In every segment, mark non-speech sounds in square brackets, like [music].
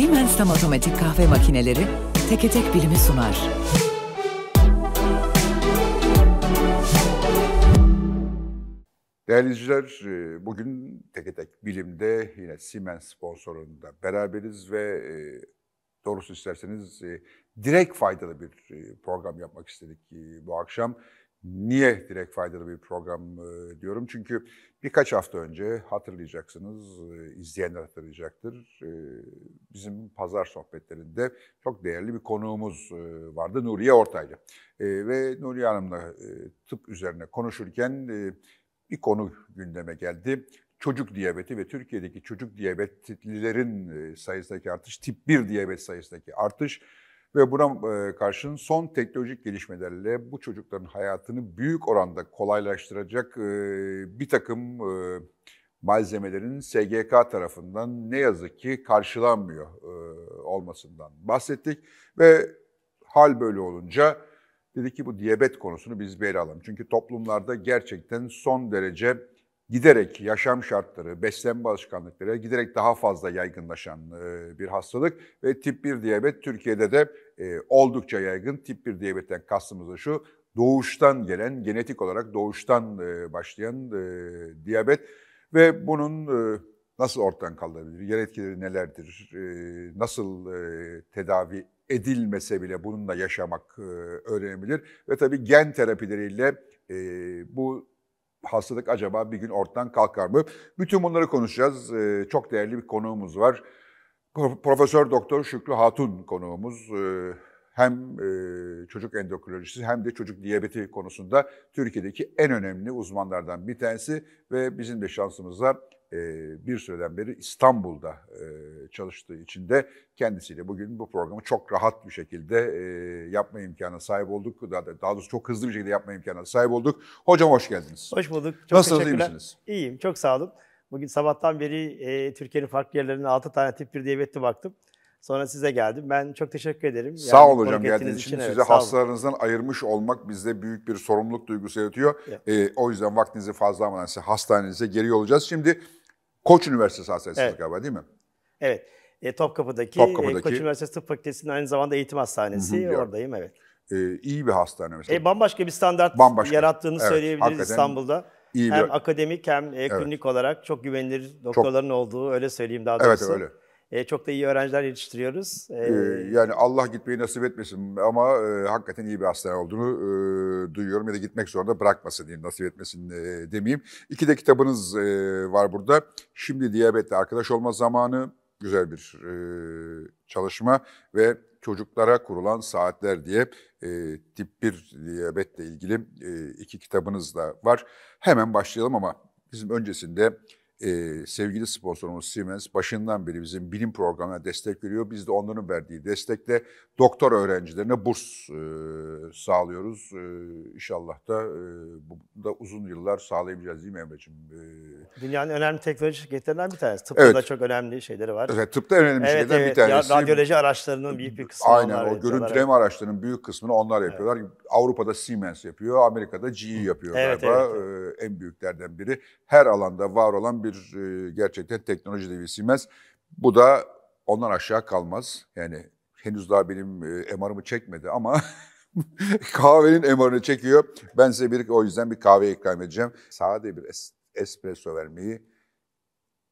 Siemens'ta otomatik kahve makineleri teke tek bilimi sunar. Değerli izleyiciler, e, bugün Teke Tek Bilim'de yine Siemens sponsorunda beraberiz ve e, doğrusu isterseniz e, direkt faydalı bir program yapmak istedik bu akşam. Niye direkt faydalı bir program diyorum? Çünkü Birkaç hafta önce hatırlayacaksınız, e, izleyenler hatırlayacaktır. E, bizim pazar sohbetlerinde çok değerli bir konuğumuz e, vardı Nuriye Ortaylı. Ve Nuriye Hanım'la tıp üzerine konuşurken bir konu gündeme geldi. Çocuk diyabeti ve Türkiye'deki çocuk diyabetlilerin sayısındaki artış, tip 1 diyabet sayısındaki artış ve buna e, karşın son teknolojik gelişmelerle bu çocukların hayatını büyük oranda kolaylaştıracak e, bir takım e, malzemelerin SGK tarafından ne yazık ki karşılanmıyor olmasından bahsettik. Ve hal böyle olunca dedi ki bu diyabet konusunu biz bir ele alalım. Çünkü toplumlarda gerçekten son derece giderek yaşam şartları, beslenme alışkanlıkları giderek daha fazla yaygınlaşan e, bir hastalık ve tip 1 diyabet Türkiye'de de e, oldukça yaygın. Tip 1 diyabetten kastımız da şu, doğuştan gelen, genetik olarak doğuştan e, başlayan diyabet ve bunun nasıl ortadan kaldırabilir, yan etkileri nelerdir, nasıl tedavi edilmese bile bununla yaşamak öğrenebilir ve tabii gen terapileriyle bu hastalık acaba bir gün ortadan kalkar mı? Bütün bunları konuşacağız. Ee, çok değerli bir konuğumuz var. Profesör Doktor Şükrü Hatun konuğumuz. E, hem e, çocuk endokrinolojisi hem de çocuk diyabeti konusunda Türkiye'deki en önemli uzmanlardan bir tanesi ve bizim de şansımızla e, bir süreden beri İstanbul'da e, çalıştığı için de kendisiyle bugün bu programı çok rahat bir şekilde e, yapma imkanına sahip olduk. Daha, daha doğrusu çok hızlı bir şekilde yapma imkanına sahip olduk. Hocam hoş geldiniz. Hoş bulduk. Çok Nasılsınız, iyi misiniz? İyiyim, çok sağ olun. Bugün sabahtan beri Türkiye'nin farklı yerlerine 6 tane tip 1 diyabetli baktım. Sonra size geldim. Ben çok teşekkür ederim. Sağ yani olun hocam geldiğiniz için. için evet, size hastalarınızdan ayırmış olmak bizde büyük bir sorumluluk duygusu yaratıyor. Evet. Ee, o yüzden vaktinizi fazla almadan size hastanenize geri olacağız. Şimdi Koç Üniversitesi Hastanesi evet. galiba değil mi? Evet. E, Topkapı'daki, e, Topkapı'daki Koç Üniversitesi Tıp Fakültesi'nin aynı zamanda eğitim hastanesi. Hı hı, Oradayım evet. Ee, iyi bir hastane mesela. E, bambaşka bir standart bambaşka. yarattığını evet, söyleyebiliriz hakikaten. İstanbul'da iyi hem bir... akademik hem e, evet. klinik olarak çok güvenilir doktorların çok... olduğu öyle söyleyeyim daha doğrusu. Evet öyle. E, çok da iyi öğrenciler yetiştiriyoruz. E, ee, yani Allah gitmeyi nasip etmesin ama e, hakikaten iyi bir hastane olduğunu duyuyorum ya da gitmek zorunda bırakmasın diyeyim, nasip etmesin demeyeyim. İki de kitabınız var burada. Şimdi diyabetle arkadaş olma zamanı güzel bir çalışma ve çocuklara kurulan saatler diye tip 1 diyabetle ilgili iki kitabınız da var. Hemen başlayalım ama bizim öncesinde e, sevgili sponsorumuz Siemens başından beri bizim bilim programına destek veriyor. Biz de onların verdiği destekle doktor öğrencilerine burs e, sağlıyoruz. E, inşallah da e, bu da uzun yıllar sağlayabileceğiz değil mi Emre'ciğim? E, Dünyanın önemli teknoloji şirketlerinden bir tanesi. Tıpta evet. da çok önemli şeyleri var. Evet, tıpta önemli evet, şeylerden evet. bir tanesi. Ya, radyoloji araçlarının büyük bir kısmı Aynen, onlar o görüntüleme araçlarının büyük kısmını onlar yapıyorlar. Evet. Avrupa'da Siemens yapıyor, Amerika'da GE yapıyor evet, galiba. Evet, evet. E, en büyüklerden biri. Her alanda var olan bir bir e, gerçekten teknoloji devi silmez. Bu da ondan aşağı kalmaz. Yani henüz daha benim emarımı çekmedi ama [laughs] kahvenin emarını çekiyor. Ben size bir o yüzden bir kahve ikram edeceğim. Sade bir es, espresso vermeyi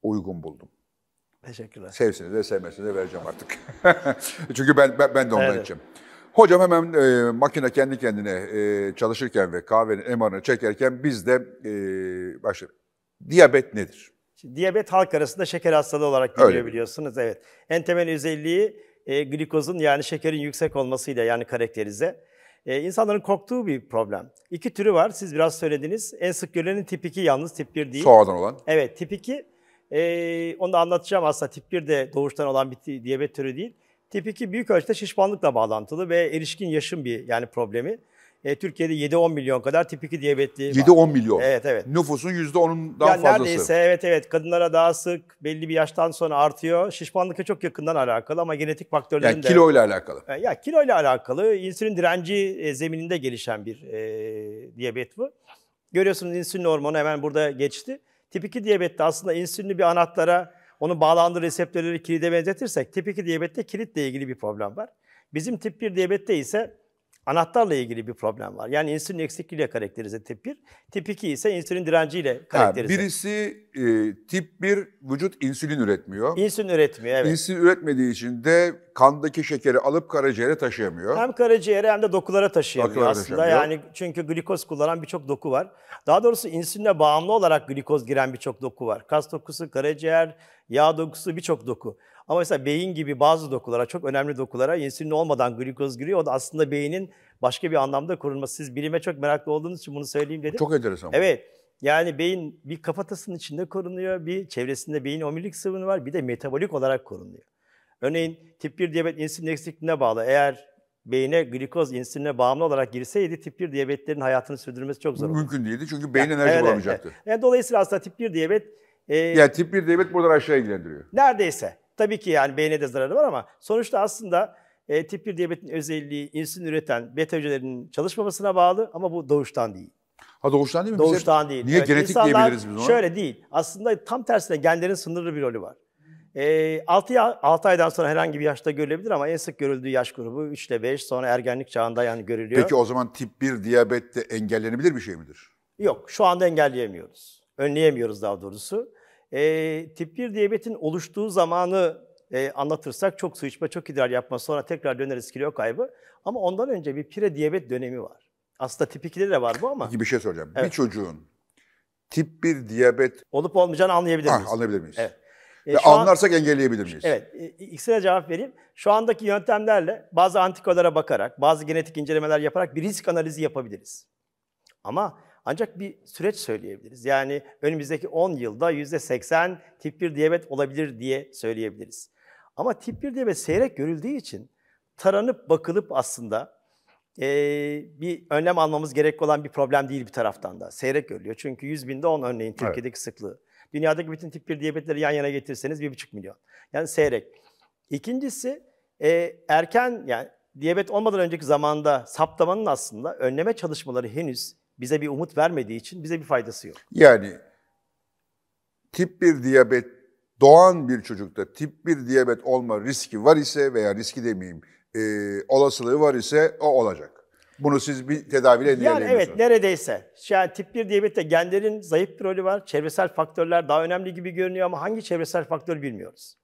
uygun buldum. Teşekkürler. Sevseniz de sevmeseniz de vereceğim artık. [laughs] Çünkü ben ben, ben de ondan evet. içeceğim. Hocam hemen e, makine kendi kendine e, çalışırken ve kahvenin emarını çekerken biz de e, başlayalım. Diyabet nedir? Şimdi, diyabet halk arasında şeker hastalığı olarak görülüyor biliyorsunuz. Evet. En temel özelliği e, glikozun yani şekerin yüksek olmasıyla yani karakterize. E, insanların korktuğu bir problem. İki türü var. Siz biraz söylediniz. En sık görülenin tip 2 yalnız tip 1 değil. Sonradan olan. Evet tip 2. E, onu da anlatacağım aslında. Tip 1 de doğuştan olan bir diyabet türü değil. Tip 2 büyük ölçüde şişmanlıkla bağlantılı ve erişkin yaşın bir yani problemi. E, Türkiye'de 7-10 milyon kadar tip 2 diyabetli 7-10 milyon. Evet evet. Nüfusun %10'undan yani fazlası. Neredeyse evet evet. Kadınlara daha sık belli bir yaştan sonra artıyor. Şişmanlıkla çok yakından alakalı ama genetik faktörlerinde. yani de... Yani kiloyla alakalı. E, ya kiloyla alakalı. insülin direnci e, zemininde gelişen bir e, diyabet bu. Görüyorsunuz insülin hormonu hemen burada geçti. Tip 2 diyabette aslında insülini bir anahtara, onu bağlandığı reseptörleri kilide benzetirsek tip 2 diyabette kilitle ilgili bir problem var. Bizim tip 1 diyabette ise anahtarla ilgili bir problem var. Yani insülin eksikliğiyle karakterize tip 1. Tip 2 ise insülin direnciyle karakterize. Ha, birisi e, tip 1 vücut insülin üretmiyor. İnsülin üretmiyor evet. İnsülin üretmediği için de kandaki şekeri alıp karaciğere taşıyamıyor. Hem karaciğere hem de dokulara taşıyamıyor dokulara aslında. Taşıyamıyor. Yani çünkü glikoz kullanan birçok doku var. Daha doğrusu insülinle bağımlı olarak glikoz giren birçok doku var. Kas dokusu, karaciğer, yağ dokusu birçok doku. Ama mesela beyin gibi bazı dokulara, çok önemli dokulara insülin olmadan glikoz giriyor. O da aslında beynin başka bir anlamda korunması. Siz bilime çok meraklı olduğunuz için bunu söyleyeyim dedim. Çok enteresan. Evet. Yani beyin bir kafatasının içinde korunuyor, bir çevresinde beyin omilik sıvını var, bir de metabolik olarak korunuyor. Örneğin tip 1 diyabet insülin eksikliğine bağlı. Eğer beyine glikoz insüline bağımlı olarak girseydi tip 1 diyabetlerin hayatını sürdürmesi çok zor olurdu. Mümkün değildi çünkü beyin yani, enerji evet, bulamayacaktı. Evet. Yani dolayısıyla aslında tip 1 diyabet... E, yani tip 1 diyabet buradan aşağı ilgilendiriyor. Neredeyse. Tabii ki yani beyne de zararı var ama sonuçta aslında e, tip 1 diyabetin özelliği insülin üreten beta hücrelerinin çalışmamasına bağlı ama bu doğuştan değil. Ha doğuştan değil mi? Doğuştan Bize, değil. Niye evet, genetik diyebiliriz biz ona? Şöyle değil. Aslında tam tersine genlerin sınırlı bir rolü var. E, 6, 6 aydan sonra herhangi bir yaşta görülebilir ama en sık görüldüğü yaş grubu 3 ile 5 sonra ergenlik çağında yani görülüyor. Peki o zaman tip 1 diyabette engellenebilir bir şey midir? Yok şu anda engelleyemiyoruz. Önleyemiyoruz daha doğrusu. E, tip 1 diyabetin oluştuğu zamanı e, anlatırsak çok su içme, çok idrar yapma, sonra tekrar döneriz kilo kaybı. Ama ondan önce bir pire diyabet dönemi var. Aslında tip 2'de de var bu ama. Peki bir şey soracağım. Evet. Bir çocuğun tip 1 diyabet... Olup olmayacağını anlayabilir ah, miyiz? Ah, anlayabilir miyiz? Evet. E, Ve anlarsak an, engelleyebilir miyiz? Evet. İkisine cevap vereyim. Şu andaki yöntemlerle bazı antikorlara bakarak, bazı genetik incelemeler yaparak bir risk analizi yapabiliriz. Ama ancak bir süreç söyleyebiliriz. Yani önümüzdeki 10 yılda %80 tip 1 diyabet olabilir diye söyleyebiliriz. Ama tip 1 diyabet seyrek görüldüğü için taranıp bakılıp aslında e, bir önlem almamız gerek olan bir problem değil bir taraftan da. Seyrek görülüyor. Çünkü 100 binde 10 örneğin Türkiye'deki evet. sıklığı. Dünyadaki bütün tip 1 diyabetleri yan yana getirseniz 1,5 milyon. Yani seyrek. İkincisi e, erken yani diyabet olmadan önceki zamanda saptamanın aslında önleme çalışmaları henüz bize bir umut vermediği için bize bir faydası yok. Yani tip 1 diyabet doğan bir çocukta tip 1 diyabet olma riski var ise veya riski demeyeyim e, olasılığı var ise o olacak. Bunu siz bir tedaviyle engelliyorsunuz. Yani evet neredeyse. Yani tip 1 diyabette genlerin zayıf bir rolü var. Çevresel faktörler daha önemli gibi görünüyor ama hangi çevresel faktör bilmiyoruz.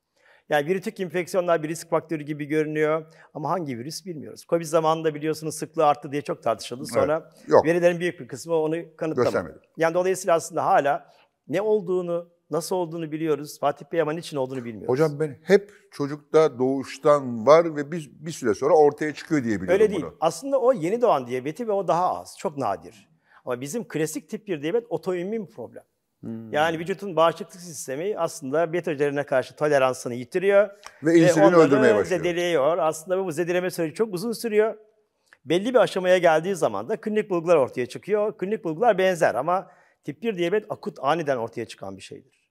Yani virütik infeksiyonlar bir risk faktörü gibi görünüyor ama hangi virüs bilmiyoruz. Covid zamanında biliyorsunuz sıklığı arttı diye çok tartışıldı. Sonra evet, yok. verilerin büyük bir kısmı onu kanıtlamadı. Göstermedi. Yani dolayısıyla aslında hala ne olduğunu, nasıl olduğunu biliyoruz. Fatih Bey ama niçin olduğunu bilmiyoruz. Hocam ben hep çocukta doğuştan var ve bir, bir süre sonra ortaya çıkıyor diye biliyorum Öyle değil. Bunu. Aslında o yeni doğan diyabeti ve o daha az, çok nadir. Ama bizim klasik tip 1 diyabet otoimmün problem. Hmm. Yani vücutun bağışıklık sistemi aslında beta hücrelerine karşı toleransını yitiriyor. Ve insülin öldürmeye başlıyor. zedeliyor. Aslında bu zedeleme süreci çok uzun sürüyor. Belli bir aşamaya geldiği zaman da klinik bulgular ortaya çıkıyor. Klinik bulgular benzer ama tip 1 diyabet akut aniden ortaya çıkan bir şeydir.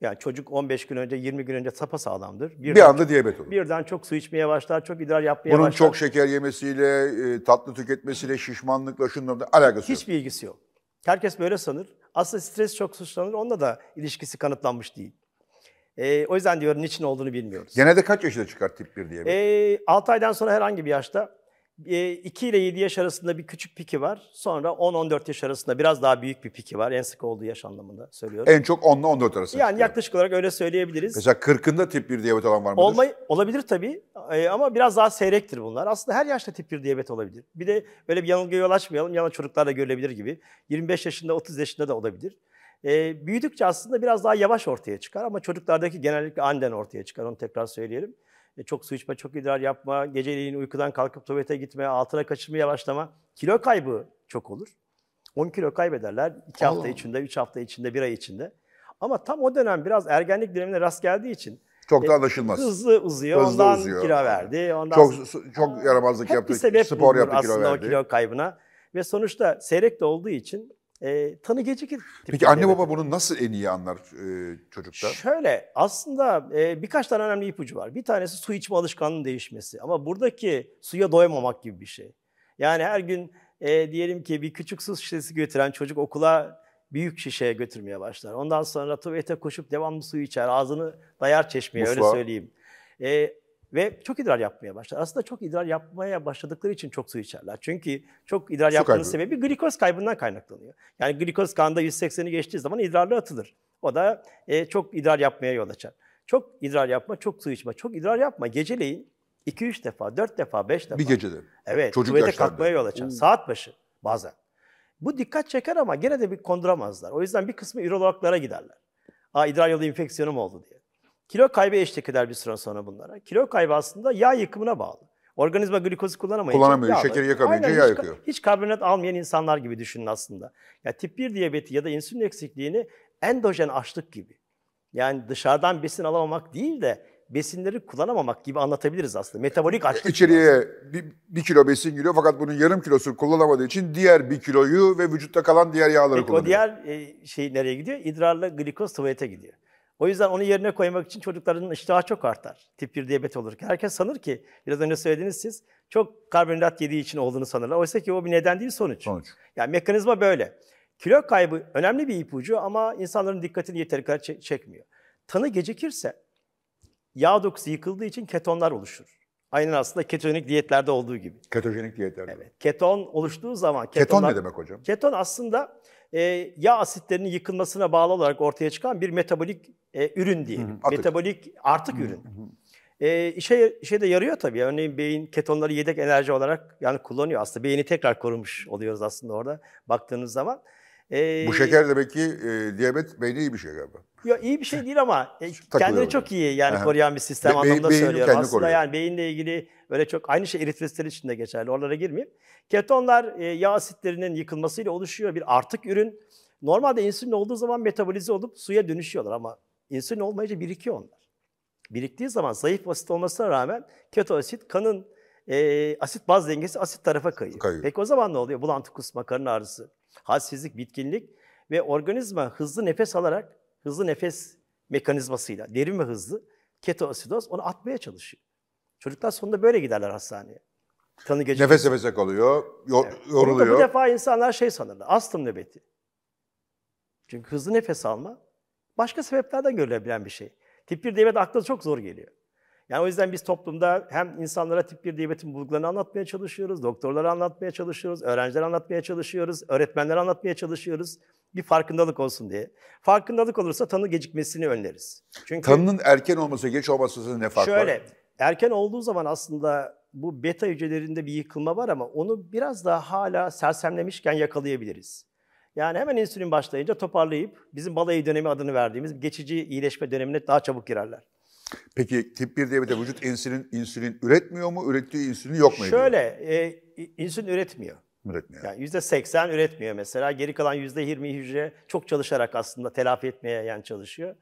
Yani çocuk 15 gün önce, 20 gün önce sapa sağlamdır. Birden, bir anda diyabet olur. Birden çok su içmeye başlar, çok idrar yapmaya Bunun başlar. Bunun çok şeker yemesiyle, e, tatlı tüketmesiyle, şişmanlıkla, şunlarla alakası Hiçbir yok. Hiçbir ilgisi yok. Herkes böyle sanır. Aslında stres çok suçlanır. Onunla da ilişkisi kanıtlanmış değil. E, o yüzden diyorum niçin olduğunu bilmiyoruz. Gene de kaç yaşında çıkar tip 1 diye? E, ee, 6 aydan sonra herhangi bir yaşta 2 ile 7 yaş arasında bir küçük piki var. Sonra 10-14 yaş arasında biraz daha büyük bir piki var. En sık olduğu yaş anlamında söylüyorum. En çok 10 ile 14 arasında. Yani çıkıyor. yaklaşık olarak öyle söyleyebiliriz. Mesela 40'ında tip 1 diyabet olan var mıdır? Olmayı, olabilir tabii ama biraz daha seyrektir bunlar. Aslında her yaşta tip 1 diyabet olabilir. Bir de böyle bir yanılgıya yol açmayalım. Yalan çocuklar da görülebilir gibi. 25 yaşında 30 yaşında da olabilir. Ee, büyüdükçe aslında biraz daha yavaş ortaya çıkar ama çocuklardaki genellikle anden ortaya çıkar. Onu tekrar söyleyelim. E, çok su içme, çok idrar yapma, geceliğin uykudan kalkıp tuvalete gitme, altına kaçırma, yavaşlama. Kilo kaybı çok olur. 10 kilo kaybederler 2 hafta içinde, 3 hafta içinde, 1 ay içinde. Ama tam o dönem biraz ergenlik dönemine rast geldiği için çok da e, anlaşılmaz. Hızlı uzuyor. Hızlı ondan uzuyor. kilo verdi. Ondan çok sonra, çok yaramazlık yaptı. kilo verdi. Hep bir sebep spor aslında o kilo kaybına. Ve sonuçta seyrek de olduğu için e, tanı gecikir. Peki anne baba bunu nasıl en iyi anlar e, çocukta? Şöyle aslında e, birkaç tane önemli ipucu var. Bir tanesi su içme alışkanlığının değişmesi. Ama buradaki suya doyamamak gibi bir şey. Yani her gün e, diyelim ki bir küçük su şişesi götüren çocuk okula büyük şişeye götürmeye başlar. Ondan sonra tuvalete koşup devamlı su içer. Ağzını dayar çeşmeye Musla. öyle söyleyeyim. E, ve çok idrar yapmaya başlar. Aslında çok idrar yapmaya başladıkları için çok su içerler. Çünkü çok idrar su yapmanın sebebi glikoz kaybından kaynaklanıyor. Yani glikoz kanda 180'i geçtiği zaman idrarla atılır. O da e, çok idrar yapmaya yol açar. Çok idrar yapma, çok su içme. Çok idrar yapma. Geceleyin 2-3 defa, 4 defa, 5 defa. Bir gecede. Evet, Çocuk tuvalete yaşlarda. kalkmaya yol açar. Oo. Hmm. Saat başı bazen. Bu dikkat çeker ama gene de bir konduramazlar. O yüzden bir kısmı ürologlara giderler. Aa idrar yolu enfeksiyonum oldu diye. Kilo kaybı eşlik eder bir süre sonra bunlara. Kilo kaybı aslında yağ yıkımına bağlı. Organizma glikozu kullanamayınca Kullanamıyor. Şekeri yakamayınca yağ hiç, yakıyor. Hiç karbonat almayan insanlar gibi düşünün aslında. Ya tip 1 diyabeti ya da insülin eksikliğini endojen açlık gibi. Yani dışarıdan besin alamamak değil de besinleri kullanamamak gibi anlatabiliriz aslında. Metabolik açlık. İçeriye bir, bir kilo besin giriyor fakat bunun yarım kilosu kullanamadığı için diğer bir kiloyu ve vücutta kalan diğer yağları Peki, kullanıyor. O diğer e, şey nereye gidiyor? İdrarla glikoz tuvalete gidiyor. O yüzden onu yerine koymak için çocukların iştahı çok artar. Tip 1 diyabet olur. ki Herkes sanır ki, biraz önce söylediniz siz, çok karbonhidrat yediği için olduğunu sanırlar. Oysa ki o bir neden değil sonuç. Sonuç. Yani mekanizma böyle. Kilo kaybı önemli bir ipucu ama insanların dikkatini yeteri kadar çekmiyor. Tanı gecikirse yağ dokusu yıkıldığı için ketonlar oluşur. Aynen aslında ketojenik diyetlerde olduğu gibi. Ketojenik diyetlerde. Evet. Keton oluştuğu zaman ketonlar, Keton ne demek hocam? Keton aslında e, yağ asitlerinin yıkılmasına bağlı olarak ortaya çıkan bir metabolik e, ürün diyelim. Hı hı, Metabolik artık ürün. Hı hı. E, işe, işe de yarıyor tabii. Örneğin beyin ketonları yedek enerji olarak yani kullanıyor. Aslında beyni tekrar korumuş oluyoruz aslında orada baktığınız zaman. E, Bu şeker demek ki e, diyabet beyni iyi bir şey galiba. Ya iyi bir şey değil ama e, kendini çok iyi yani Aha. koruyan bir sistem Be- anlamda beyin, söylüyorum. Aslında koruyor. yani beyinle ilgili böyle çok aynı şey eritrositler için de geçerli. Oralara girmeyeyim. Ketonlar e, yağ asitlerinin yıkılmasıyla oluşuyor bir artık ürün. Normalde insülin olduğu zaman metabolize olup suya dönüşüyorlar ama insülin olmayınca birikiyor onlar. Biriktiği zaman zayıf asit olmasına rağmen keto asit kanın e, asit baz dengesi asit tarafa kayıyor. kayıyor. Peki o zaman ne oluyor? Bulantı kusma, karın ağrısı, halsizlik, bitkinlik ve organizma hızlı nefes alarak hızlı nefes mekanizmasıyla, derin ve hızlı ketoasidoz onu atmaya çalışıyor. Çocuklar sonunda böyle giderler hastaneye. Kanı gece Nefes nefese kalıyor, yo- evet. yoruluyor. Bunu bu defa insanlar şey sanırlar, astım nöbeti. Çünkü hızlı nefes alma başka sebeplerden görülebilen bir şey. Tip 1 diyabet akla çok zor geliyor. Yani o yüzden biz toplumda hem insanlara tip 1 diyabetin bulgularını anlatmaya çalışıyoruz, doktorlara anlatmaya çalışıyoruz, öğrencilere anlatmaya çalışıyoruz, öğretmenlere anlatmaya çalışıyoruz. Bir farkındalık olsun diye. Farkındalık olursa tanı gecikmesini önleriz. Çünkü Tanının erken olması, geç olması ne fark var? Şöyle, erken olduğu zaman aslında bu beta hücrelerinde bir yıkılma var ama onu biraz daha hala sersemlemişken yakalayabiliriz. Yani hemen insülin başlayınca toparlayıp bizim balayı dönemi adını verdiğimiz geçici iyileşme dönemine daha çabuk girerler. Peki tip 1 diyabete vücut insülin insülin üretmiyor mu? Ürettiği insülin yok mu? Şöyle, e, insülin üretmiyor. Üretmiyor. Yani %80 üretmiyor mesela. Geri kalan %20 hücre çok çalışarak aslında telafi etmeye yani çalışıyor.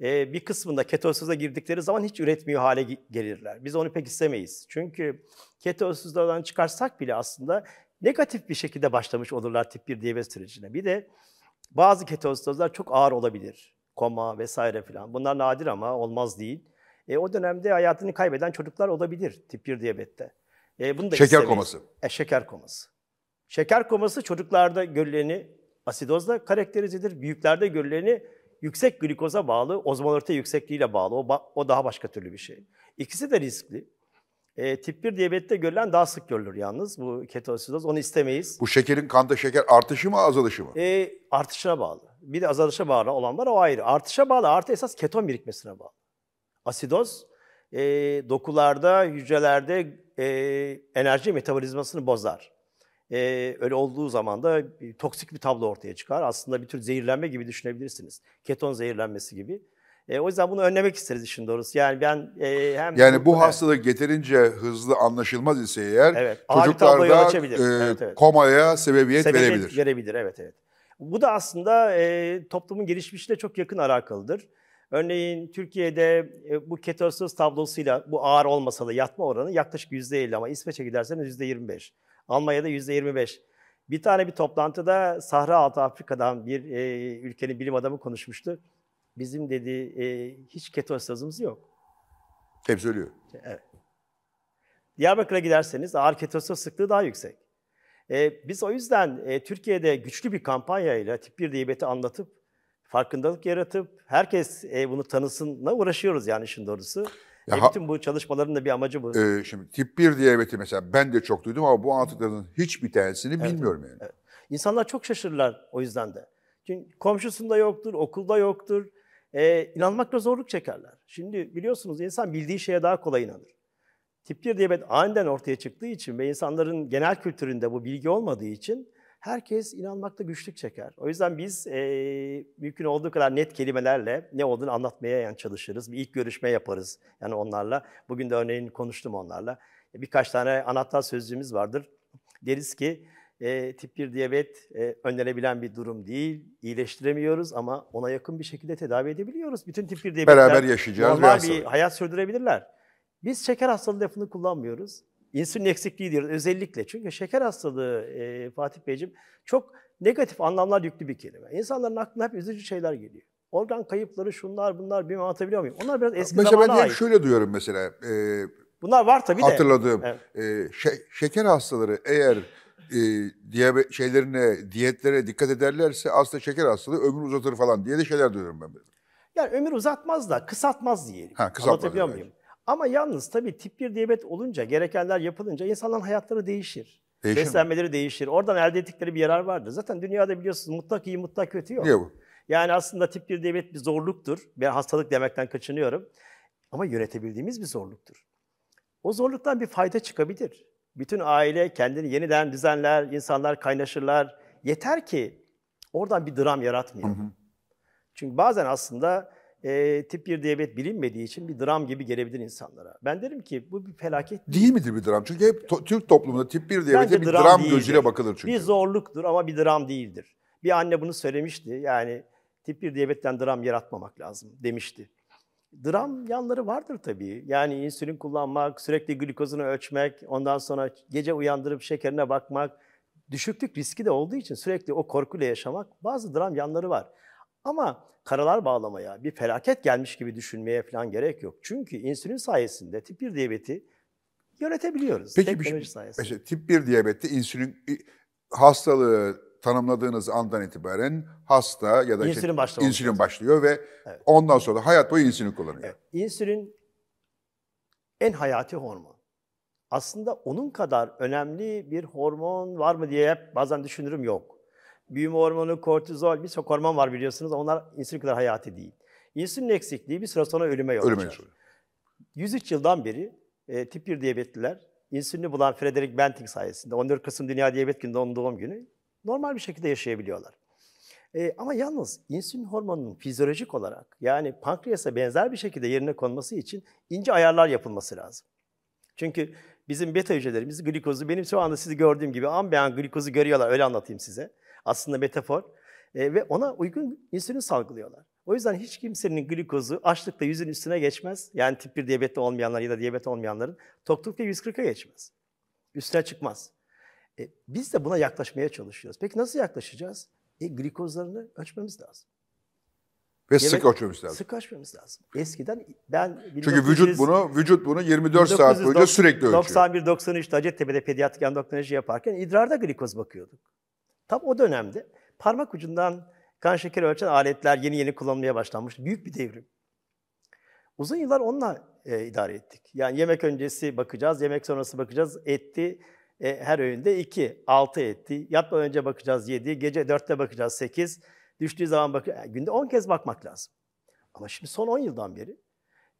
E, bir kısmında ketosuzda girdikleri zaman hiç üretmiyor hale gelirler. Biz onu pek istemeyiz. Çünkü ketosuzdan çıkarsak bile aslında negatif bir şekilde başlamış olurlar tip 1 diyabet sürecine. Bir de bazı ketosozlar çok ağır olabilir koma vesaire filan. Bunlar nadir ama olmaz değil. E, o dönemde hayatını kaybeden çocuklar olabilir tip 1 diyabette. E, bunu da şeker koması. E, şeker koması. Şeker koması çocuklarda görüleni asidozla karakterizedir. Büyüklerde görüleni yüksek glikoza bağlı, ozmolarite yüksekliğiyle bağlı. O, o daha başka türlü bir şey. İkisi de riskli. E, tip 1 diyabette görülen daha sık görülür yalnız bu ketoasidoz. Onu istemeyiz. Bu şekerin kanda şeker artışı mı azalışı mı? E, artışına bağlı. Bir de azalışa bağlı olan var o ayrı. Artışa bağlı artı esas keton birikmesine bağlı. Asidoz e, dokularda, hücrelerde e, enerji metabolizmasını bozar. Ee, öyle olduğu zaman da e, toksik bir tablo ortaya çıkar. Aslında bir tür zehirlenme gibi düşünebilirsiniz. Keton zehirlenmesi gibi. E, o yüzden bunu önlemek isteriz işin doğrusu. Yani ben e, hem... Yani bu hastalık evet. yeterince hızlı anlaşılmaz ise eğer evet, çocuklarda e, evet, evet. komaya sebebiyet, sebebiyet verebilir. verebilir. Evet, evet. Bu da aslında e, toplumun gelişmişliğiyle çok yakın alakalıdır. Örneğin Türkiye'de e, bu ketosis tablosuyla bu ağır olmasa da yatma oranı yaklaşık yüzde %50 ama İsveç'e giderseniz yüzde %25. Almanya'da yüzde %25. Bir tane bir toplantıda Sahra Altı Afrika'dan bir e, ülkenin bilim adamı konuşmuştu. Bizim dedi e, hiç keto hastamız yok. Hep ölüyor. Evet. Diyarbakır'a giderseniz ağır ketosis sıklığı daha yüksek. E, biz o yüzden e, Türkiye'de güçlü bir kampanyayla tip 1 diyabeti anlatıp, farkındalık yaratıp, herkes e, bunu tanısınla uğraşıyoruz yani işin doğrusu. Ya, e, bütün bu çalışmaların da bir amacı bu. E, şimdi tip 1 diyabeti mesela ben de çok duydum ama bu anlattıklarının hiçbir tanesini evet, bilmiyorum yani. Evet. İnsanlar çok şaşırırlar o yüzden de. Çünkü komşusunda yoktur, okulda yoktur, e, inanmakta zorluk çekerler. Şimdi biliyorsunuz insan bildiği şeye daha kolay inanır. Tip 1 diyabet aniden ortaya çıktığı için ve insanların genel kültüründe bu bilgi olmadığı için herkes inanmakta güçlük çeker. O yüzden biz e, mümkün olduğu kadar net kelimelerle ne olduğunu anlatmaya yani çalışırız. Bir ilk görüşme yaparız yani onlarla. Bugün de örneğin konuştum onlarla. Birkaç tane anahtar sözcüğümüz vardır. Deriz ki e, tip 1 diyabet e, önlenebilen bir durum değil. İyileştiremiyoruz ama ona yakın bir şekilde tedavi edebiliyoruz. Bütün tip 1 diyabetler Beraber yaşayacağız normal bir, bir hayat sürdürebilirler. Biz şeker hastalığı lafını kullanmıyoruz. İnsülin eksikliği diyoruz özellikle. Çünkü şeker hastalığı e, Fatih Beyciğim çok negatif anlamlar yüklü bir kelime. İnsanların aklına hep üzücü şeyler geliyor. Organ kayıpları şunlar bunlar bilmem anlatabiliyor muyum? Onlar biraz eski mesela zamana Mesela ben ait. şöyle diyorum mesela. E, Bunlar var tabii de. Hatırladığım. Evet. E, şe- şeker hastaları eğer e, şeylerine, diyetlere dikkat ederlerse aslında şeker hastalığı ömür uzatır falan diye de şeyler duyuyorum ben. Yani ömür uzatmaz da kısaltmaz diyelim. Ha, kısaltmaz. Evet. Muyum? Ama yalnız tabii tip 1 diyabet olunca, gerekenler yapılınca insanların hayatları değişir. değişir Beslenmeleri mi? değişir. Oradan elde ettikleri bir yarar vardır. Zaten dünyada biliyorsunuz mutlak iyi, mutlak kötü yok. Niye bu? Yani aslında tip 1 diyabet bir zorluktur. bir hastalık demekten kaçınıyorum. Ama yönetebildiğimiz bir zorluktur. O zorluktan bir fayda çıkabilir. Bütün aile kendini yeniden düzenler, insanlar kaynaşırlar. Yeter ki oradan bir dram yaratmayalım. Hı hı. Çünkü bazen aslında e, tip 1 diyabet bilinmediği için bir dram gibi gelebilir insanlara. Ben derim ki bu bir felaket. Değil midir bir dram? Çünkü hep to- Türk toplumunda tip 1 diyabete bir dram, dram gözüyle bakılır çünkü. Bir zorluktur ama bir dram değildir. Bir anne bunu söylemişti. Yani tip 1 diyabetten dram yaratmamak lazım demişti dram yanları vardır tabii. Yani insülin kullanmak, sürekli glikozunu ölçmek, ondan sonra gece uyandırıp şekerine bakmak, düşüklük riski de olduğu için sürekli o korkuyla yaşamak bazı dram yanları var. Ama karalar bağlamaya, bir felaket gelmiş gibi düşünmeye falan gerek yok. Çünkü insülin sayesinde tip 1 diyabeti yönetebiliyoruz. Peki bir şey, sayesinde. mesela tip 1 diyabette insülin hastalığı tanımladığınız andan itibaren hasta ya da insülin, işte, insülin başlıyor ve evet. ondan sonra hayat boyu insülin kullanıyor. Evet. İnsülin en hayati hormon. Aslında onun kadar önemli bir hormon var mı diye hep bazen düşünürüm yok. Büyüme hormonu, kortizol, birçok çok hormon var biliyorsunuz. Onlar insülin kadar hayati değil. İnsülin eksikliği bir süre sonra ölüme yol açar. 103 yıldan beri e, tip 1 diyabetliler insülini bulan Frederick Banting sayesinde 14 Kasım Dünya Diyabet Günü'nde onun doğum günü normal bir şekilde yaşayabiliyorlar. E, ama yalnız insülin hormonunun fizyolojik olarak yani pankreasa benzer bir şekilde yerine konması için ince ayarlar yapılması lazım. Çünkü bizim beta hücrelerimiz glikozu, benim şu anda sizi gördüğüm gibi an be an glikozu görüyorlar öyle anlatayım size. Aslında metafor e, ve ona uygun insülin salgılıyorlar. O yüzden hiç kimsenin glikozu açlıkta yüzün üstüne geçmez. Yani tip 1 diyabetli olmayanlar ya da diyabet olmayanların toklukla 140'a geçmez. Üstüne çıkmaz. E, biz de buna yaklaşmaya çalışıyoruz. Peki nasıl yaklaşacağız? E, glikozlarını ölçmemiz lazım. Ve Yemek, sık ölçmemiz lazım. Sık ölçmemiz lazım. Eskiden ben... 1900, Çünkü vücut bunu vücut bunu 24 saat boyunca sürekli ölçüyor. 91-93'te Hacettepe'de pediatrik endokrinoloji yaparken idrarda glikoz bakıyorduk. Tam o dönemde parmak ucundan kan şekeri ölçen aletler yeni yeni kullanmaya başlanmış. Büyük bir devrim. Uzun yıllar onunla e, idare ettik. Yani yemek öncesi bakacağız, yemek sonrası bakacağız. Etti, e, her öğünde 2, 6 etti. Yatmadan önce bakacağız 7, gece 4'te bakacağız 8. Düştüğü zaman bak e, günde 10 kez bakmak lazım. Ama şimdi son 10 yıldan beri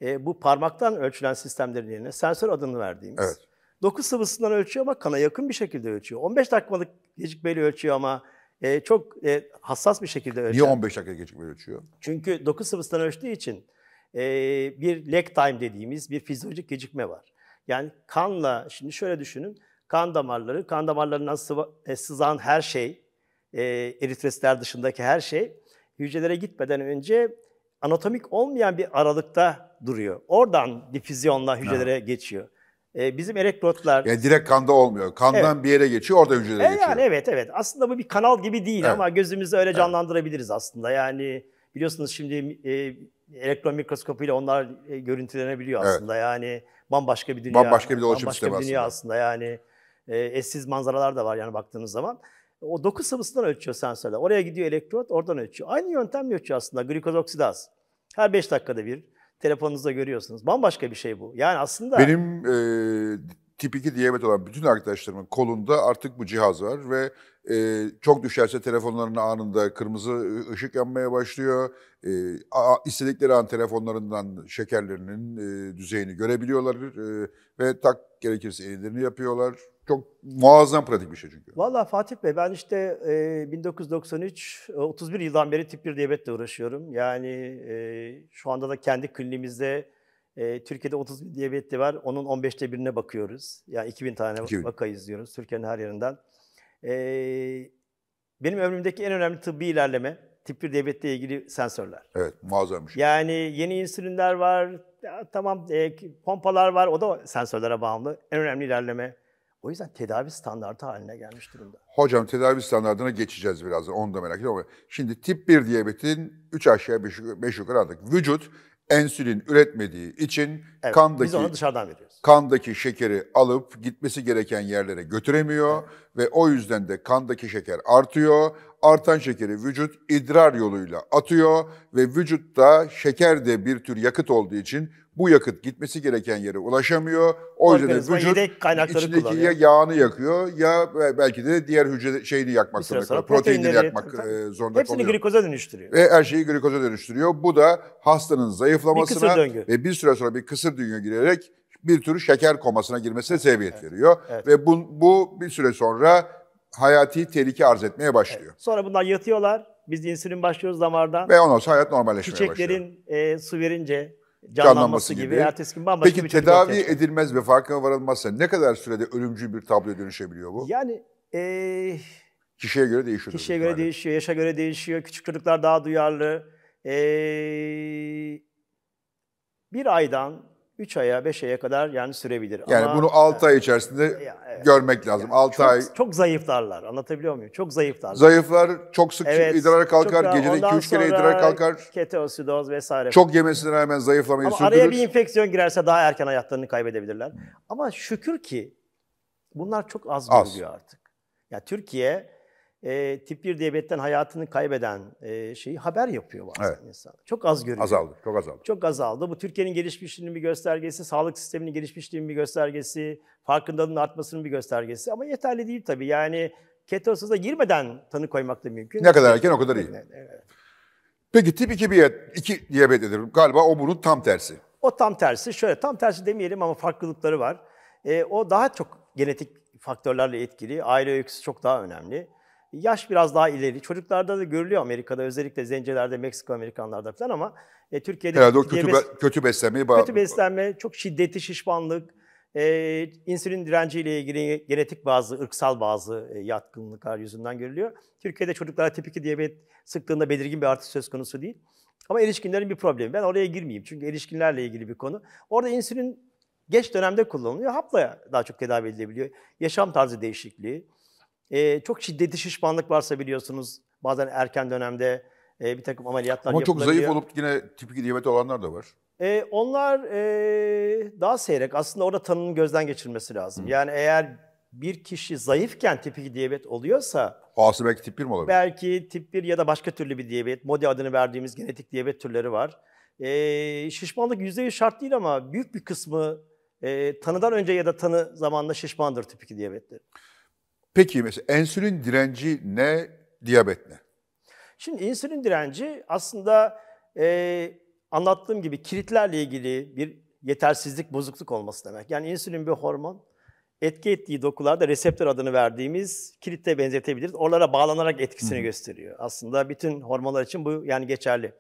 e, bu parmaktan ölçülen sistemlerin yerine sensör adını verdiğimiz evet. doku sıvısından ölçüyor ama kana yakın bir şekilde ölçüyor. 15 dakikalık gecikmeyle ölçüyor ama e, çok e, hassas bir şekilde ölçüyor. Niye 15 dakika gecikmeyle ölçüyor? Çünkü doku sıvısından ölçtüğü için e, bir lag time dediğimiz bir fizyolojik gecikme var. Yani kanla şimdi şöyle düşünün kan damarları, kan damarlarından e, sızan her şey, e, eritrositler dışındaki her şey hücrelere gitmeden önce anatomik olmayan bir aralıkta duruyor. Oradan difüzyonla hücrelere ha. geçiyor. E, bizim elektrotlar... Yani direkt kanda olmuyor. Kandan evet. bir yere geçiyor, orada hücrelere e, geçiyor. Yani evet, evet. Aslında bu bir kanal gibi değil evet. ama gözümüzde öyle canlandırabiliriz evet. aslında. Yani biliyorsunuz şimdi e, elektron mikroskopuyla onlar e, görüntülenebiliyor aslında. Evet. Yani bambaşka bir dünya. Bambaşka bir dolaşım bambaşka bir dünya aslında yani e, eşsiz manzaralar da var yani baktığınız zaman. O doku sıvısından ölçüyor sensörler. Oraya gidiyor elektrot, oradan ölçüyor. Aynı yöntemle ölçüyor aslında glikoz glikozoksidaz. Her 5 dakikada bir telefonunuzda görüyorsunuz. Bambaşka bir şey bu. Yani aslında... Benim e, tip 2 diyabet olan bütün arkadaşlarımın kolunda artık bu cihaz var ve e, çok düşerse telefonlarının anında kırmızı ışık yanmaya başlıyor. E, a, istedikleri an telefonlarından şekerlerinin e, düzeyini görebiliyorlar e, ve tak gerekirse ellerini yapıyorlar çok muazzam pratik bir şey çünkü. Valla Fatih Bey ben işte e, 1993, 31 e, yıldan beri tip 1 diyabetle uğraşıyorum. Yani e, şu anda da kendi klinimizde e, Türkiye'de 30 bin diyabetli var. Onun 15'te birine bakıyoruz. Yani 2000 tane 2000. vaka izliyoruz Türkiye'nin her yerinden. E, benim ömrümdeki en önemli tıbbi ilerleme tip 1 diyabetle ilgili sensörler. Evet muazzam bir şey. Yani yeni insülinler var, ya, tamam e, pompalar var o da sensörlere bağımlı. En önemli ilerleme o yüzden tedavi standartı haline gelmiş durumda. Hocam tedavi standartına geçeceğiz birazdan. Onu da merak ediyorum. Şimdi tip 1 diyabetin 3 aşağı 5 yukarı, 5 yukarı artık vücut ensülin üretmediği için evet, kandaki biz onu dışarıdan veriyoruz. Kandaki şekeri alıp gitmesi gereken yerlere götüremiyor evet. ve o yüzden de kandaki şeker artıyor. Artan şekeri vücut idrar yoluyla atıyor ve vücutta şeker de bir tür yakıt olduğu için bu yakıt gitmesi gereken yere ulaşamıyor. O yüzden vücut içindeki ya yağını yakıyor ya belki de diğer hücre şeyini yakmak zorunda kalıyor. Proteinleri yakmak tabii. E, zorunda kalıyor. Hepsini glikoza dönüştürüyor. Ve her şeyi glikoza dönüştürüyor. Bu da hastanın zayıflamasına bir ve bir süre sonra bir kısır döngü girerek bir tür şeker komasına girmesine sebebiyet evet. veriyor. Evet. Ve bu, bu bir süre sonra hayati tehlike arz etmeye başlıyor. Evet. Sonra bunlar yatıyorlar. Biz de insülin başlıyoruz damardan. Ve ondan sonra hayat normalleşmeye Çiçeklerin, başlıyor. Çiçeklerin su verince, canlanması, canlanması gibi. gibi. Ertesi gün bambaşka Peki, bir tedavi edilmez ve farkına varılmazsa ne kadar sürede ölümcül bir tabloya dönüşebiliyor bu? Yani ee, kişiye göre değişiyor. Kişiye göre ihtimalle. değişiyor, yaşa göre değişiyor. Küçük çocuklar daha duyarlı. Ee, bir aydan 3 aya 5 aya kadar yani sürebilir. Yani Ama, bunu 6 e, ay içerisinde e, ya, evet. görmek lazım. Yani 6 çok, ay. Çok zayıflarlar. Anlatabiliyor muyum? Çok zayıflarlar. Zayıflar, çok sık evet, idrara kalkar, çok gecede 2-3 kere idrara kalkar. Ketoasidoz vesaire. Çok yemesine rağmen zayıflamayı Ama sürdürür. Ama araya bir infeksiyon girerse daha erken hayatlarını kaybedebilirler. Ama şükür ki bunlar çok az, az. görülüyor artık. Ya yani Türkiye e, tip 1 diyabetten hayatını kaybeden e, şeyi haber yapıyor bazen evet. insan. Çok az görüyor. Azaldı, çok azaldı. Çok azaldı. Bu Türkiye'nin gelişmişliğinin bir göstergesi, sağlık sisteminin gelişmişliğinin bir göstergesi, farkındalığın artmasının bir göstergesi. Ama yeterli değil tabii. Yani ketosuza girmeden tanı koymak da mümkün. Ne kadar erken o kadar iyi. Evet, evet. Peki tip 2, 2 diyabetidir. Galiba o bunun tam tersi. O tam tersi. Şöyle tam tersi demeyelim ama farklılıkları var. E, o daha çok genetik faktörlerle etkili. Aile öyküsü çok daha önemli. Yaş biraz daha ileri. Çocuklarda da görülüyor Amerika'da özellikle zencelerde, Meksika Amerikanlarda falan ama e, Türkiye'de Herhalde o kötü, be, kötü beslenmeyi bağlı. Kötü beslenme, çok şiddetli şişmanlık, e, insülin direnciyle ilgili genetik bazı, ırksal bazı e, yatkınlıklar yüzünden görülüyor. Türkiye'de çocuklara tip 2 diyabet sıklığında belirgin bir artış söz konusu değil. Ama erişkinlerin bir problemi. Ben oraya girmeyeyim çünkü erişkinlerle ilgili bir konu. Orada insülin geç dönemde kullanılıyor. Hapla daha çok tedavi edilebiliyor. Yaşam tarzı değişikliği, e, çok şiddetli şişmanlık varsa biliyorsunuz bazen erken dönemde e, bir takım ameliyatlar Ama çok zayıf olup yine tipik diyabet olanlar da var. E, onlar e, daha seyrek. Aslında orada tanının gözden geçirilmesi lazım. Hı. Yani eğer bir kişi zayıfken tipik 2 diyabet oluyorsa... Ağası belki tip 1 mi olabilir? Belki tip 1 ya da başka türlü bir diyabet. MODI adını verdiğimiz genetik diyabet türleri var. E, şişmanlık %100 şart değil ama büyük bir kısmı e, tanıdan önce ya da tanı zamanında şişmandır tipik 2 diyabetleri. Peki mesela ensülin direnci ne, diyabet ne? Şimdi insülin direnci aslında e, anlattığım gibi kilitlerle ilgili bir yetersizlik, bozukluk olması demek. Yani insülin bir hormon. Etki ettiği dokularda reseptör adını verdiğimiz kilitle benzetebiliriz. Oralara bağlanarak etkisini Hı. gösteriyor. Aslında bütün hormonlar için bu yani geçerli.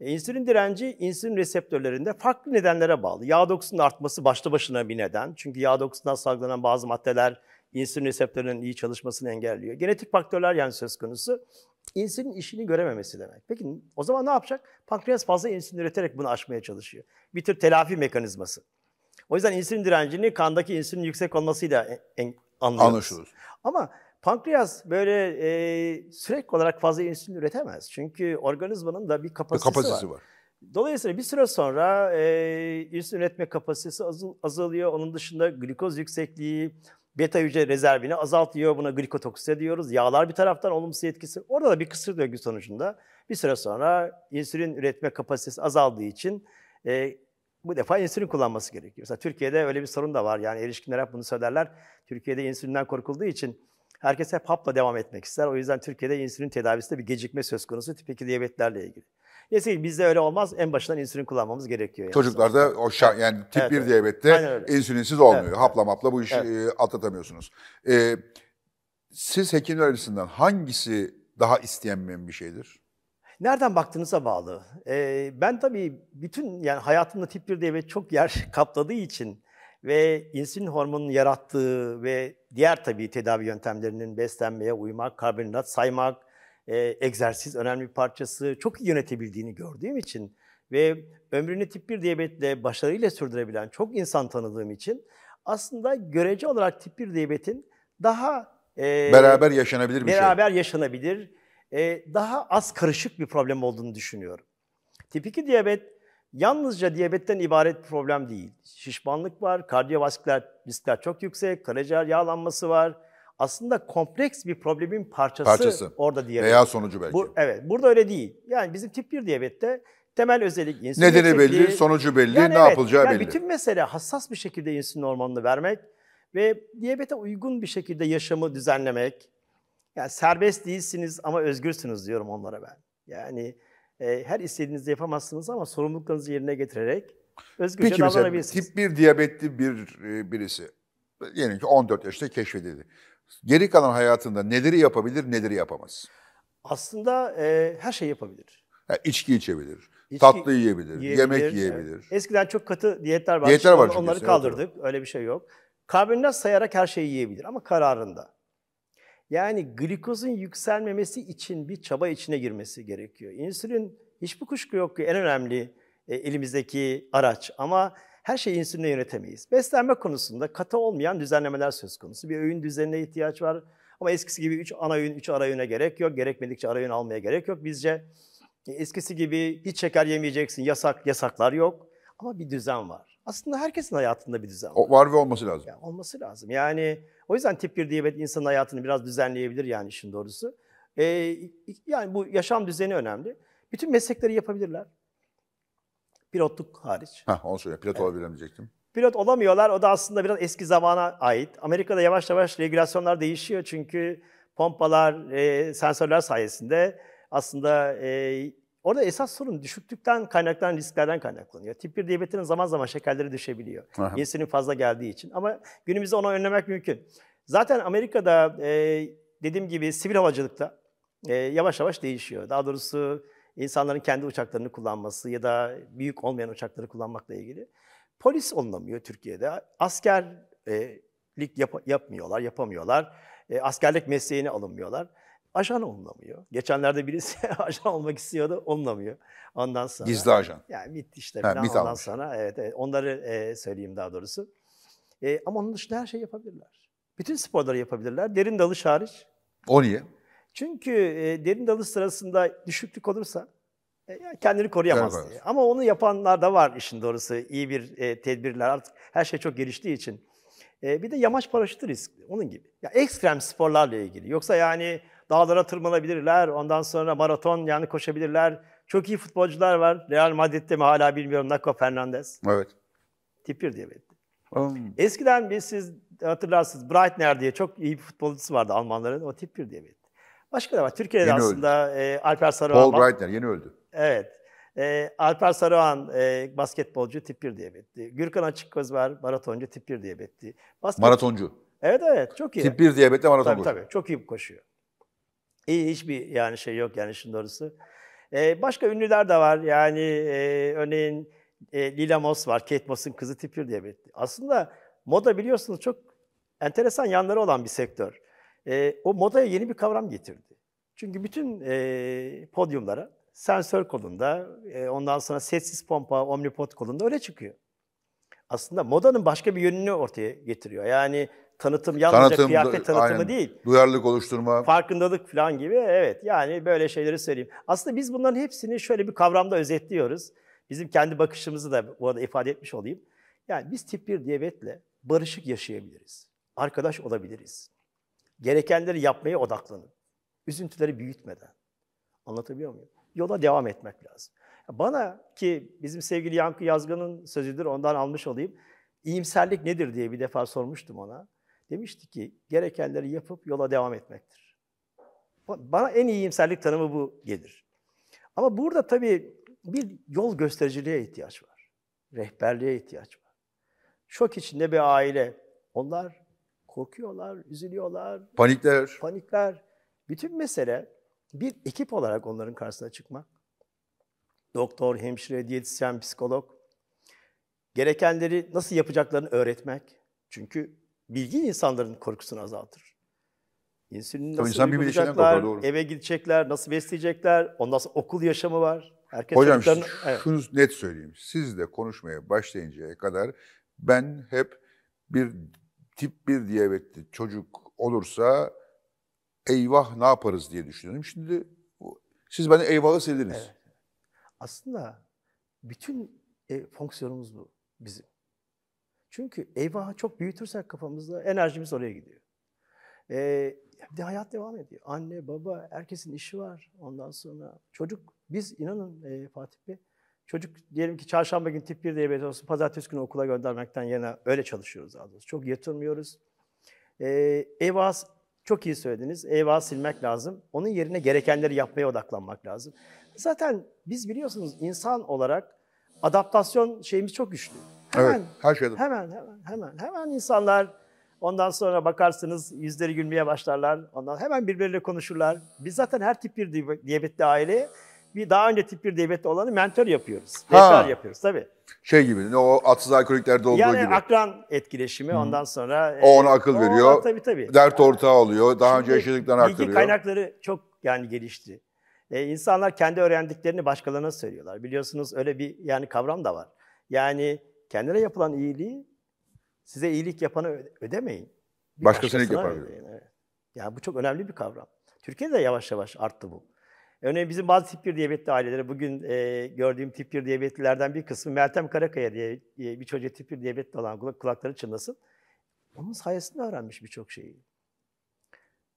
E, direnci insülin reseptörlerinde farklı nedenlere bağlı. Yağ dokusunun artması başlı başına bir neden. Çünkü yağ dokusundan salgılanan bazı maddeler insülin reseptörünün iyi çalışmasını engelliyor. Genetik faktörler yani söz konusu. İnsülin işini görememesi demek. Peki o zaman ne yapacak? Pankreas fazla insülin üreterek bunu aşmaya çalışıyor. Bir tür telafi mekanizması. O yüzden insülin direncini kandaki insülin yüksek olmasıyla en, anlıyoruz. Anlaşılır. Ama pankreas böyle e, sürekli olarak fazla insülin üretemez. Çünkü organizmanın da bir kapasitesi, bir kapasitesi var. var. Dolayısıyla bir süre sonra e, insülin üretme kapasitesi azal, azalıyor. Onun dışında glikoz yüksekliği, beta hücre rezervini azaltıyor. Buna glikotoksite diyoruz. Yağlar bir taraftan olumsuz etkisi. Orada da bir kısır döngü sonucunda bir süre sonra insülin üretme kapasitesi azaldığı için e, bu defa insülin kullanması gerekiyor. Mesela Türkiye'de öyle bir sorun da var. Yani erişkinler hep bunu söylerler. Türkiye'de insülinden korkulduğu için herkes hep hapla devam etmek ister. O yüzden Türkiye'de insülin tedavisinde bir gecikme söz konusu tip 2 diyabetlerle ilgili. Neyse bizde öyle olmaz. En başından insülin kullanmamız gerekiyor. Yani. Çocuklarda o şa- evet. yani tip evet, 1 evet. diyabette insülinsiz olmuyor. Evet, hapla mapla bu işi evet. atlatamıyorsunuz. Ee, siz hekimler arasından hangisi daha istenmeyen bir şeydir? Nereden baktığınıza bağlı. Ee, ben tabii bütün yani hayatımda tip 1 diyabet çok yer [laughs] kapladığı için ve insülin hormonunun yarattığı ve diğer tabii tedavi yöntemlerinin beslenmeye uymak, karbonhidrat saymak, e, egzersiz önemli bir parçası. Çok iyi yönetebildiğini gördüğüm için ve ömrünü tip 1 diyabetle başarıyla sürdürebilen çok insan tanıdığım için aslında görece olarak tip 1 diyabetin daha e, beraber yaşanabilir bir şey. beraber şey. yaşanabilir, e, daha az karışık bir problem olduğunu düşünüyorum. Tip 2 diyabet yalnızca diyabetten ibaret bir problem değil. Şişmanlık var, kardiyovasküler riskler çok yüksek, karaciğer yağlanması var, aslında kompleks bir problemin parçası, parçası. orada diyabet. Veya sonucu belki. Bu, evet, burada öyle değil. Yani bizim tip 1 diyabette temel özellik insülin Nedeni belli, sonucu belli, yani ne evet, yapılacağı yani belli. Bütün mesele hassas bir şekilde insülin hormonunu vermek ve diyabete uygun bir şekilde yaşamı düzenlemek. Yani serbest değilsiniz ama özgürsünüz diyorum onlara ben. Yani e, her istediğinizi yapamazsınız ama sorumluluklarınızı yerine getirerek özgürce Peki, davranabilirsiniz. Peki mesela tip 1 diyabetli bir e, birisi Yani ki 14 yaşında keşfedildi. Geri kalan hayatında neleri yapabilir, neleri yapamaz? Aslında e, her şey yapabilir. Yani içki içebilir, İçki tatlı yiyebilir, yiyebilir, yemek yiyebilir. Evet. Eskiden çok katı diyetler vardı. Diyetler var çünkü. Onları kaldırdık. Evet. Öyle bir şey yok. Karbonhidrat sayarak her şeyi yiyebilir ama kararında. Yani glikozun yükselmemesi için bir çaba içine girmesi gerekiyor. İnsülin hiçbir kuşku yok ki en önemli e, elimizdeki araç ama her şeyi insülinle yönetemeyiz. Beslenme konusunda katı olmayan düzenlemeler söz konusu. Bir öğün düzenine ihtiyaç var. Ama eskisi gibi 3 ana öğün, 3 ara öğüne gerek yok. Gerekmedikçe ara öğün almaya gerek yok. Bizce e, eskisi gibi hiç şeker yemeyeceksin, yasak, yasaklar yok. Ama bir düzen var. Aslında herkesin hayatında bir düzen var. O var ve olması lazım. Yani olması lazım. Yani o yüzden tip 1 diyabet insanın hayatını biraz düzenleyebilir yani işin doğrusu. Ee, yani bu yaşam düzeni önemli. Bütün meslekleri yapabilirler. Pilotluk hariç. Ha, onu söyle. Pilot evet. olabilemeyecektim. Pilot olamıyorlar. O da aslında biraz eski zamana ait. Amerika'da yavaş yavaş regülasyonlar değişiyor çünkü pompalar, e, sensörler sayesinde aslında e, orada esas sorun düşüklükten kaynaklanan risklerden kaynaklanıyor. Tip 1 diyabetinin zaman zaman şekerleri düşebiliyor. Aha. fazla geldiği için. Ama günümüzde onu önlemek mümkün. Zaten Amerika'da e, dediğim gibi sivil havacılıkta e, yavaş yavaş değişiyor. Daha doğrusu insanların kendi uçaklarını kullanması ya da büyük olmayan uçakları kullanmakla ilgili. Polis olunamıyor Türkiye'de. Askerlik e, yap yapmıyorlar, yapamıyorlar. E, askerlik mesleğini alınmıyorlar. Ajan olunamıyor. Geçenlerde birisi [laughs] ajan olmak istiyordu, olunamıyor. Ondan sonra... Gizli ajan. Yani MİT işte. Ha, MİT ondan almış. sonra evet, evet onları e, söyleyeyim daha doğrusu. E, ama onun dışında her şey yapabilirler. Bütün sporları yapabilirler. Derin dalış hariç. O niye? Çünkü e, derin dalış sırasında düşüklük olursa e, kendini koruyamaz. Evet. Ama onu yapanlar da var işin doğrusu. İyi bir e, tedbirler artık her şey çok geliştiği için. E, bir de yamaç paraşütü riskli onun gibi. Ya ekstrem sporlarla ilgili. Yoksa yani dağlara tırmanabilirler, ondan sonra maraton yani koşabilirler. Çok iyi futbolcular var. Real Madrid'de mi hala bilmiyorum Naco Fernandez. Evet. Tipir diye diyabetli. Um. Eskiden bir siz hatırlarsınız Breitner diye çok iyi bir futbolcusu vardı Almanların. O Tipir diye diyabetli. Başka da var. Türkiye'de yeni aslında e, Alper Sarıhan. Paul Breitner yeni öldü. Evet. E, Alper Sarıhan e, basketbolcu tip 1 diyabetti. Gürkan Açıkköz var maratoncu tip 1 diyabetti. Basket... Maratoncu. Evet evet çok iyi. Tip 1 diyabetle maratoncu. tabii, Tabii çok iyi koşuyor. İyi hiçbir yani şey yok yani işin doğrusu. E, başka ünlüler de var. Yani e, örneğin e, Lila Moss var. Kate Moss'un kızı tip 1 diyabetti. Aslında moda biliyorsunuz çok enteresan yanları olan bir sektör e, o modaya yeni bir kavram getirdi. Çünkü bütün e, podyumlara sensör kolunda, e, ondan sonra setsiz pompa, omnipod kolunda öyle çıkıyor. Aslında modanın başka bir yönünü ortaya getiriyor. Yani tanıtım yalnızca tanıtım, kıyafet tanıtımı aynen. değil. Duyarlılık oluşturma. Farkındalık falan gibi evet yani böyle şeyleri söyleyeyim. Aslında biz bunların hepsini şöyle bir kavramda özetliyoruz. Bizim kendi bakışımızı da bu arada ifade etmiş olayım. Yani biz tip 1 diyabetle barışık yaşayabiliriz. Arkadaş olabiliriz. Gerekenleri yapmaya odaklanın. Üzüntüleri büyütmeden. Anlatabiliyor muyum? Yola devam etmek lazım. Bana ki bizim sevgili Yankı Yazgan'ın sözüdür, ondan almış olayım. İyimserlik nedir diye bir defa sormuştum ona. Demişti ki, gerekenleri yapıp yola devam etmektir. Bana en iyi iyimserlik tanımı bu gelir. Ama burada tabii bir yol göstericiliğe ihtiyaç var. Rehberliğe ihtiyaç var. Şok içinde bir aile. Onlar Korkuyorlar, üzülüyorlar. Panikler. Panikler. Bütün mesele bir ekip olarak onların karşısına çıkmak. Doktor, hemşire, diyetisyen, psikolog. Gerekenleri nasıl yapacaklarını öğretmek. Çünkü bilgi insanların korkusunu azaltır. İnsülini nasıl insan uygulayacaklar, korkar, eve gidecekler, nasıl besleyecekler, ondan sonra okul yaşamı var. Herkes Hocam çocuklarını... evet. şunu net söyleyeyim. Siz de konuşmaya başlayıncaya kadar ben hep bir tip 1 diyabetli çocuk olursa eyvah ne yaparız diye düşünüyorum. Şimdi siz beni eyvahı sevdiniz. Evet. Aslında bütün e, fonksiyonumuz bu bizim. Çünkü eyvahı çok büyütürsek kafamızda enerjimiz oraya gidiyor. E, bir de hayat devam ediyor. Anne, baba, herkesin işi var. Ondan sonra çocuk. Biz inanın e, Fatih Bey, Çocuk diyelim ki çarşamba gün tip 1 diyabet olsun, pazartesi günü okula göndermekten yana öyle çalışıyoruz daha Çok yatırmıyoruz. Ee, EVA çok iyi söylediniz. EVA silmek lazım. Onun yerine gerekenleri yapmaya odaklanmak lazım. Zaten biz biliyorsunuz insan olarak adaptasyon şeyimiz çok güçlü. Hemen, evet, her şeyde. Hemen, hemen, hemen, hemen insanlar ondan sonra bakarsınız yüzleri gülmeye başlarlar. Ondan hemen birbirleriyle konuşurlar. Biz zaten her tip bir diyabetli aile bir daha önce tip 1 diyabetli olanı mentor yapıyoruz. Rehber yapıyoruz tabii. Şey gibi o atsız alkoliklerde olduğu yani gibi. Yani akran etkileşimi Hı. ondan sonra. O ona e, akıl o veriyor. Ona, tabii tabii. Dert ortağı oluyor. Daha Şimdi, önce yaşadıklarını aktarıyor. Bilgi kaynakları çok yani gelişti. E, insanlar kendi öğrendiklerini başkalarına söylüyorlar. Biliyorsunuz öyle bir yani kavram da var. Yani kendine yapılan iyiliği size iyilik yapanı ödemeyin. Bir Başkasına iyilik yapar. Yani. Evet. yani bu çok önemli bir kavram. Türkiye'de yavaş yavaş arttı bu. E, örneğin bizim bazı tip 1 diyabetli aileleri, bugün e, gördüğüm tip 1 diyabetlilerden bir kısmı Meltem Karakaya diye e, bir çocuğa tip 1 diyabetli olan kulak, kulakları çınlasın. Onun sayesinde öğrenmiş birçok şeyi.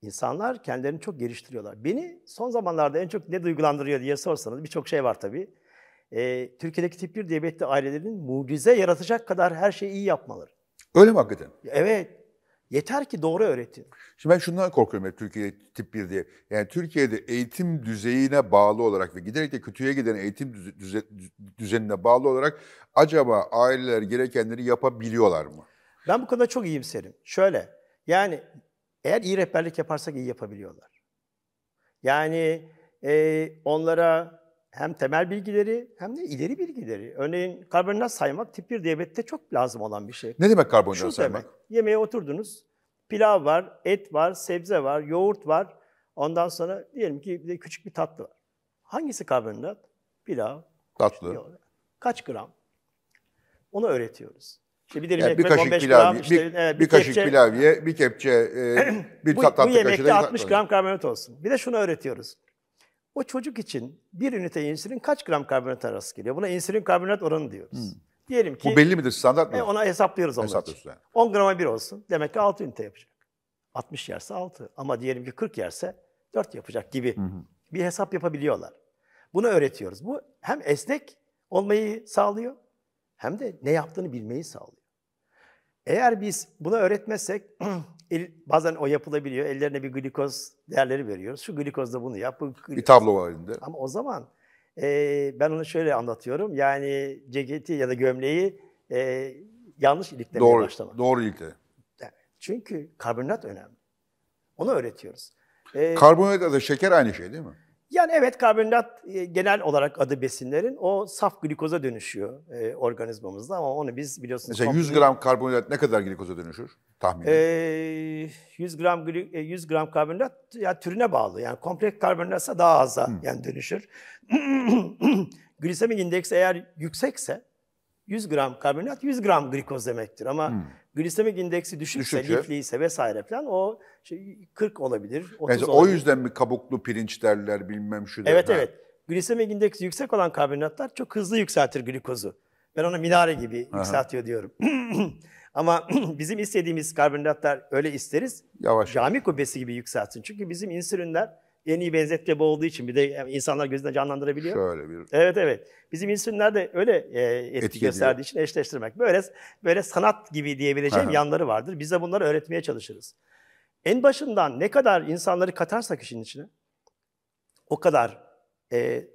İnsanlar kendilerini çok geliştiriyorlar. Beni son zamanlarda en çok ne duygulandırıyor diye sorsanız birçok şey var tabii. E, Türkiye'deki tip 1 diyabetli ailelerin mucize yaratacak kadar her şeyi iyi yapmaları. Öyle mi hakikaten? Evet. Yeter ki doğru öğretin. Şimdi ben şundan korkuyorum Türkiye tip 1 diye. Yani Türkiye'de eğitim düzeyine bağlı olarak ve giderek de kötüye giden eğitim düze, düzenine bağlı olarak acaba aileler gerekenleri yapabiliyorlar mı? Ben bu konuda çok iyimserim. Şöyle yani eğer iyi rehberlik yaparsak iyi yapabiliyorlar. Yani e, onlara hem temel bilgileri hem de ileri bilgileri. Örneğin karbonhidrat saymak tip 1 diyabette çok lazım olan bir şey. Ne demek karbonhidrat Şu saymak? Demek, yemeğe oturdunuz, pilav var, et var, sebze var, yoğurt var. Ondan sonra diyelim ki bir de küçük bir tatlı var. Hangisi karbonhidrat? Pilav. Tatlı. kaç gram? Onu öğretiyoruz. İşte bir dilim yani bir kaşık 15 pilav, gram. Işte, bir, evet, bir, bir kaşık kepçe, pilav ye, bir kepçe, e, [clears throat] bir bu, tatlı kaşığı. Bu yemekte 60 gram karbonhidrat olsun. Bir de şunu öğretiyoruz. O çocuk için bir ünite insülin kaç gram karbonat arası geliyor? Buna insülin karbonat oranı diyoruz. Hmm. Diyelim ki... Bu belli midir? Standart mı? E, ona hesaplıyoruz onu. Hesaplıyoruz yani. 10 grama 1 olsun. Demek ki 6 ünite yapacak. 60 yerse 6. Ama diyelim ki 40 yerse 4 yapacak gibi hı bir hesap yapabiliyorlar. Bunu öğretiyoruz. Bu hem esnek olmayı sağlıyor hem de ne yaptığını bilmeyi sağlıyor. Eğer biz bunu öğretmezsek [clears throat] El, bazen o yapılabiliyor. Ellerine bir glikoz değerleri veriyoruz. Şu glikozda bunu yap. Bu glikoz. Bir tablo var halinde. Ama o zaman e, ben onu şöyle anlatıyorum. Yani ceketi ya da gömleği e, yanlış iliklemeye doğru, başlamak. Doğru ilikle. Çünkü karbonhidrat önemli. Onu öğretiyoruz. E, karbonhidrat da şeker aynı şey değil mi? Yani evet karbonhidrat e, genel olarak adı besinlerin o saf glikoza dönüşüyor e, organizmamızda ama onu biz biliyorsunuz... Mesela 100 gram karbonhidrat ne kadar glikoza dönüşür tahmini? E, 100 gram 100 e, gram karbonhidrat ya yani türüne bağlı. Yani kompleks karbonhidratsa daha az yani dönüşür. [clears throat] Glisemik indeksi eğer yüksekse 100 gram karbonhidrat 100 gram glikoz demektir ama hmm glisemik indeksi düşükse, Düşükçe. lifliyse vesaire falan o şey 40 olabilir, 30 Mesela olabilir. O yüzden mi kabuklu pirinç derler bilmem şu derler. Evet ha. evet. Glisemik indeksi yüksek olan karbonhidratlar çok hızlı yükseltir glikozu. Ben ona minare gibi Aha. yükseltiyor diyorum. [clears throat] Ama [clears throat] bizim istediğimiz karbonhidratlar öyle isteriz. Yavaş. Cami kubbesi gibi yükseltsin Çünkü bizim insülinler en iyi benzetme bu olduğu için bir de e, insanlar gözünde canlandırabiliyor. Şöyle bir. Evet evet. Bizim insünler de öyle e, etki, etki gösterdiği için eşleştirmek. Böyle böyle sanat gibi diyebileceğim Aha. yanları vardır. Biz de bunları öğretmeye çalışırız. En başından ne kadar insanları katarsak işin içine o kadar e,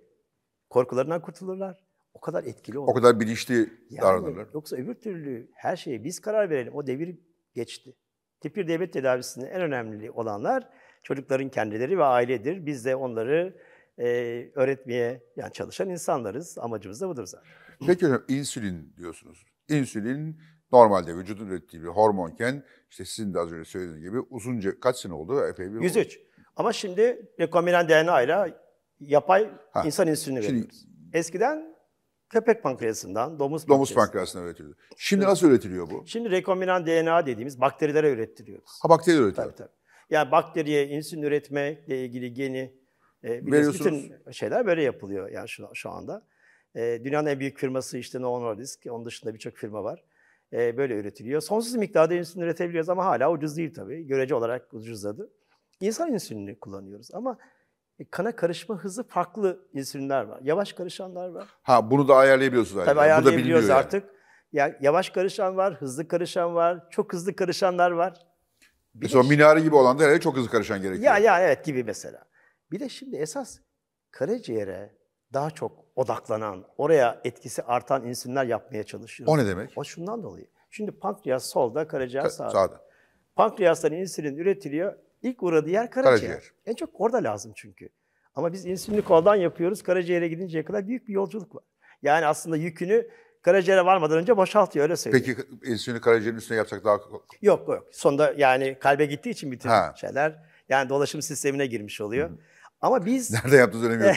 korkularından kurtulurlar. O kadar etkili olur. O kadar bilinçli yani, davranırlar. Yoksa öbür türlü her şeyi biz karar verelim. O devir geçti. Tipir devlet diyabet tedavisinin en önemli olanlar Çocukların kendileri ve ailedir. Biz de onları e, öğretmeye yani çalışan insanlarız. Amacımız da budur zaten. Peki hocam insülin diyorsunuz. İnsülin normalde vücudun ürettiği bir hormonken işte sizin de az önce söylediğiniz gibi uzunca kaç sene oldu? Epey bir 103. Oldu. Ama şimdi rekombinant DNA ile yapay ha. insan insülini şimdi, veriyoruz. Eskiden köpek pankreasından, domuz, domuz pankreasından üretiliyordu. Şimdi evet. nasıl üretiliyor bu? Şimdi rekombinant DNA dediğimiz bakterilere ürettiriyoruz. Ha bakteri üretiyor. Tabii tabii. Yani bakteriye insülin üretmekle ilgili geni e, bütün şeyler böyle yapılıyor yani şu, şu anda. E, dünyanın en büyük firması işte Novo Nordisk. Onun dışında birçok firma var. E, böyle üretiliyor. Sonsuz miktarda insülin üretebiliyoruz ama hala ucuz değil tabii. Görece olarak ucuzladı. İnsan insülini kullanıyoruz ama e, kana karışma hızı farklı insülinler var. Yavaş karışanlar var. Ha bunu da ayarlayabiliyorsunuz. Tabii yani. ayarlayabiliyoruz artık. Yani. Ya, yavaş karışan var, hızlı karışan var, çok hızlı karışanlar var. Mesela de, minare gibi olan da herhalde çok hızlı karışan gerekiyor. Ya ya evet gibi mesela. Bir de şimdi esas karaciğere daha çok odaklanan, oraya etkisi artan insülinler yapmaya çalışıyoruz. O ne demek? O şundan dolayı. Şimdi pankreas solda, karaciğer sağda. sağda. Pankreastan insülin üretiliyor. İlk uğradığı yer karaciğer. karaciğer. En çok orada lazım çünkü. Ama biz insülini koldan yapıyoruz. Karaciğere gidinceye kadar büyük bir yolculuk var. Yani aslında yükünü Karaciğere varmadan önce boşaltıyor öyle söylüyor. Peki insülini karaciğerin üstüne yapsak daha... Yok yok. Sonunda yani kalbe gittiği için bütün ha. şeyler yani dolaşım sistemine girmiş oluyor. Hı. Ama biz... [laughs] Nerede yaptığınız önemi yok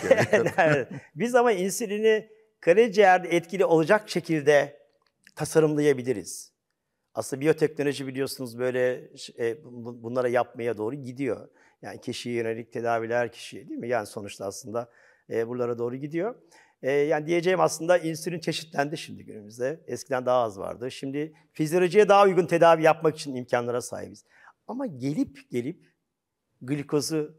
yani. [laughs] biz ama insülini karaciğerde etkili olacak şekilde tasarımlayabiliriz. Aslında biyoteknoloji biliyorsunuz böyle e, bunlara yapmaya doğru gidiyor. Yani kişiye yönelik tedaviler kişiye değil mi? Yani sonuçta aslında e, buralara doğru gidiyor. E, yani diyeceğim aslında insülin çeşitlendi şimdi günümüzde. Eskiden daha az vardı. Şimdi fizyolojiye daha uygun tedavi yapmak için imkanlara sahibiz. Ama gelip gelip glikozu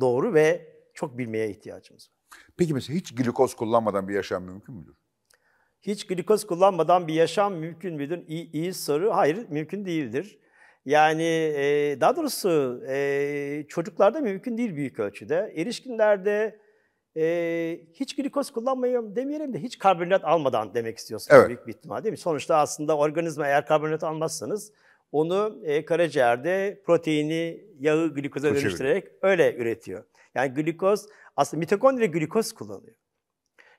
doğru ve çok bilmeye ihtiyacımız var. Peki mesela hiç glikoz kullanmadan bir yaşam mümkün müdür? Hiç glikoz kullanmadan bir yaşam mümkün müdür? İyi, iyi soru. Hayır, mümkün değildir. Yani daha doğrusu çocuklarda mümkün değil büyük ölçüde. Erişkinlerde e, hiç glikoz kullanmayayım demeyelim de hiç karbonhidrat almadan demek istiyorsunuz evet. büyük bir ihtimal değil mi? Sonuçta aslında organizma eğer karbonhidrat almazsanız onu e, karaciğerde proteini, yağı glikoza Koşabilir. dönüştürerek öyle üretiyor. Yani glikoz aslında mitokondri glikoz kullanıyor.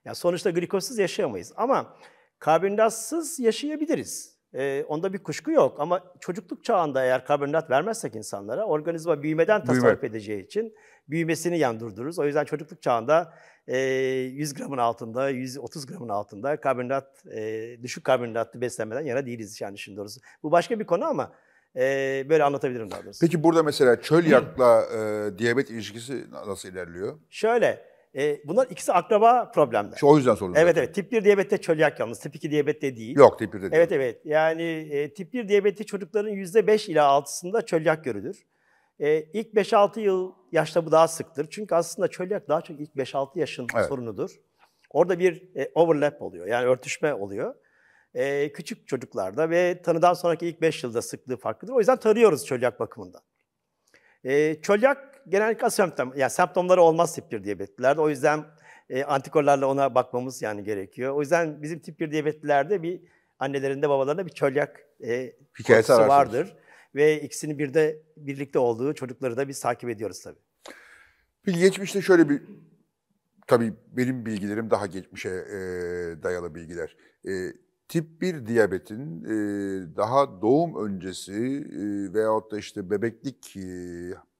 Yani sonuçta glikozsuz yaşayamayız ama karbonhidratsız yaşayabiliriz. E, onda bir kuşku yok ama çocukluk çağında eğer karbonhidrat vermezsek insanlara organizma büyümeden tasarruf Büyüme. edeceği için büyümesini yan O yüzden çocukluk çağında e, 100 gramın altında, 130 gramın altında karbonhidrat, e, düşük karbonhidratlı beslenmeden yana değiliz yani şimdi doğrusu. Bu başka bir konu ama e, böyle anlatabilirim daha doğrusu. Peki burada mesela çöl yakla e, diyabet ilişkisi nasıl ilerliyor? Şöyle, e, bunlar ikisi akraba problemler. Şu o yüzden sorun. Evet evet. Tip 1 diyabette çölyak yalnız. Tip 2 diyabette değil. Yok tip 1'de değil. Evet evet. Yani e, tip 1 diyabette çocukların %5 ila 6'sında çölyak görülür. E, ilk 5-6 yıl yaşta bu daha sıktır. Çünkü aslında çölyak daha çok ilk 5-6 yaşın evet. sorunudur. Orada bir e, overlap oluyor. Yani örtüşme oluyor. E, küçük çocuklarda ve tanıdan sonraki ilk 5 yılda sıklığı farklıdır. O yüzden tanıyoruz çölyak bakımından. E, çölyak genellikle asemptom, yani semptomları olmaz tip 1 diyabetlilerde. O yüzden e, antikorlarla ona bakmamız yani gerekiyor. O yüzden bizim tip 1 diyabetlilerde bir annelerinde babalarında bir çölyak e, hikayesi vardır. Ve ikisini bir de birlikte olduğu çocukları da biz takip ediyoruz tabii. Peki geçmişte şöyle bir tabii benim bilgilerim daha geçmişe e, dayalı bilgiler. E, tip 1 diyabetin e, daha doğum öncesi e, veyahut da işte bebeklik e,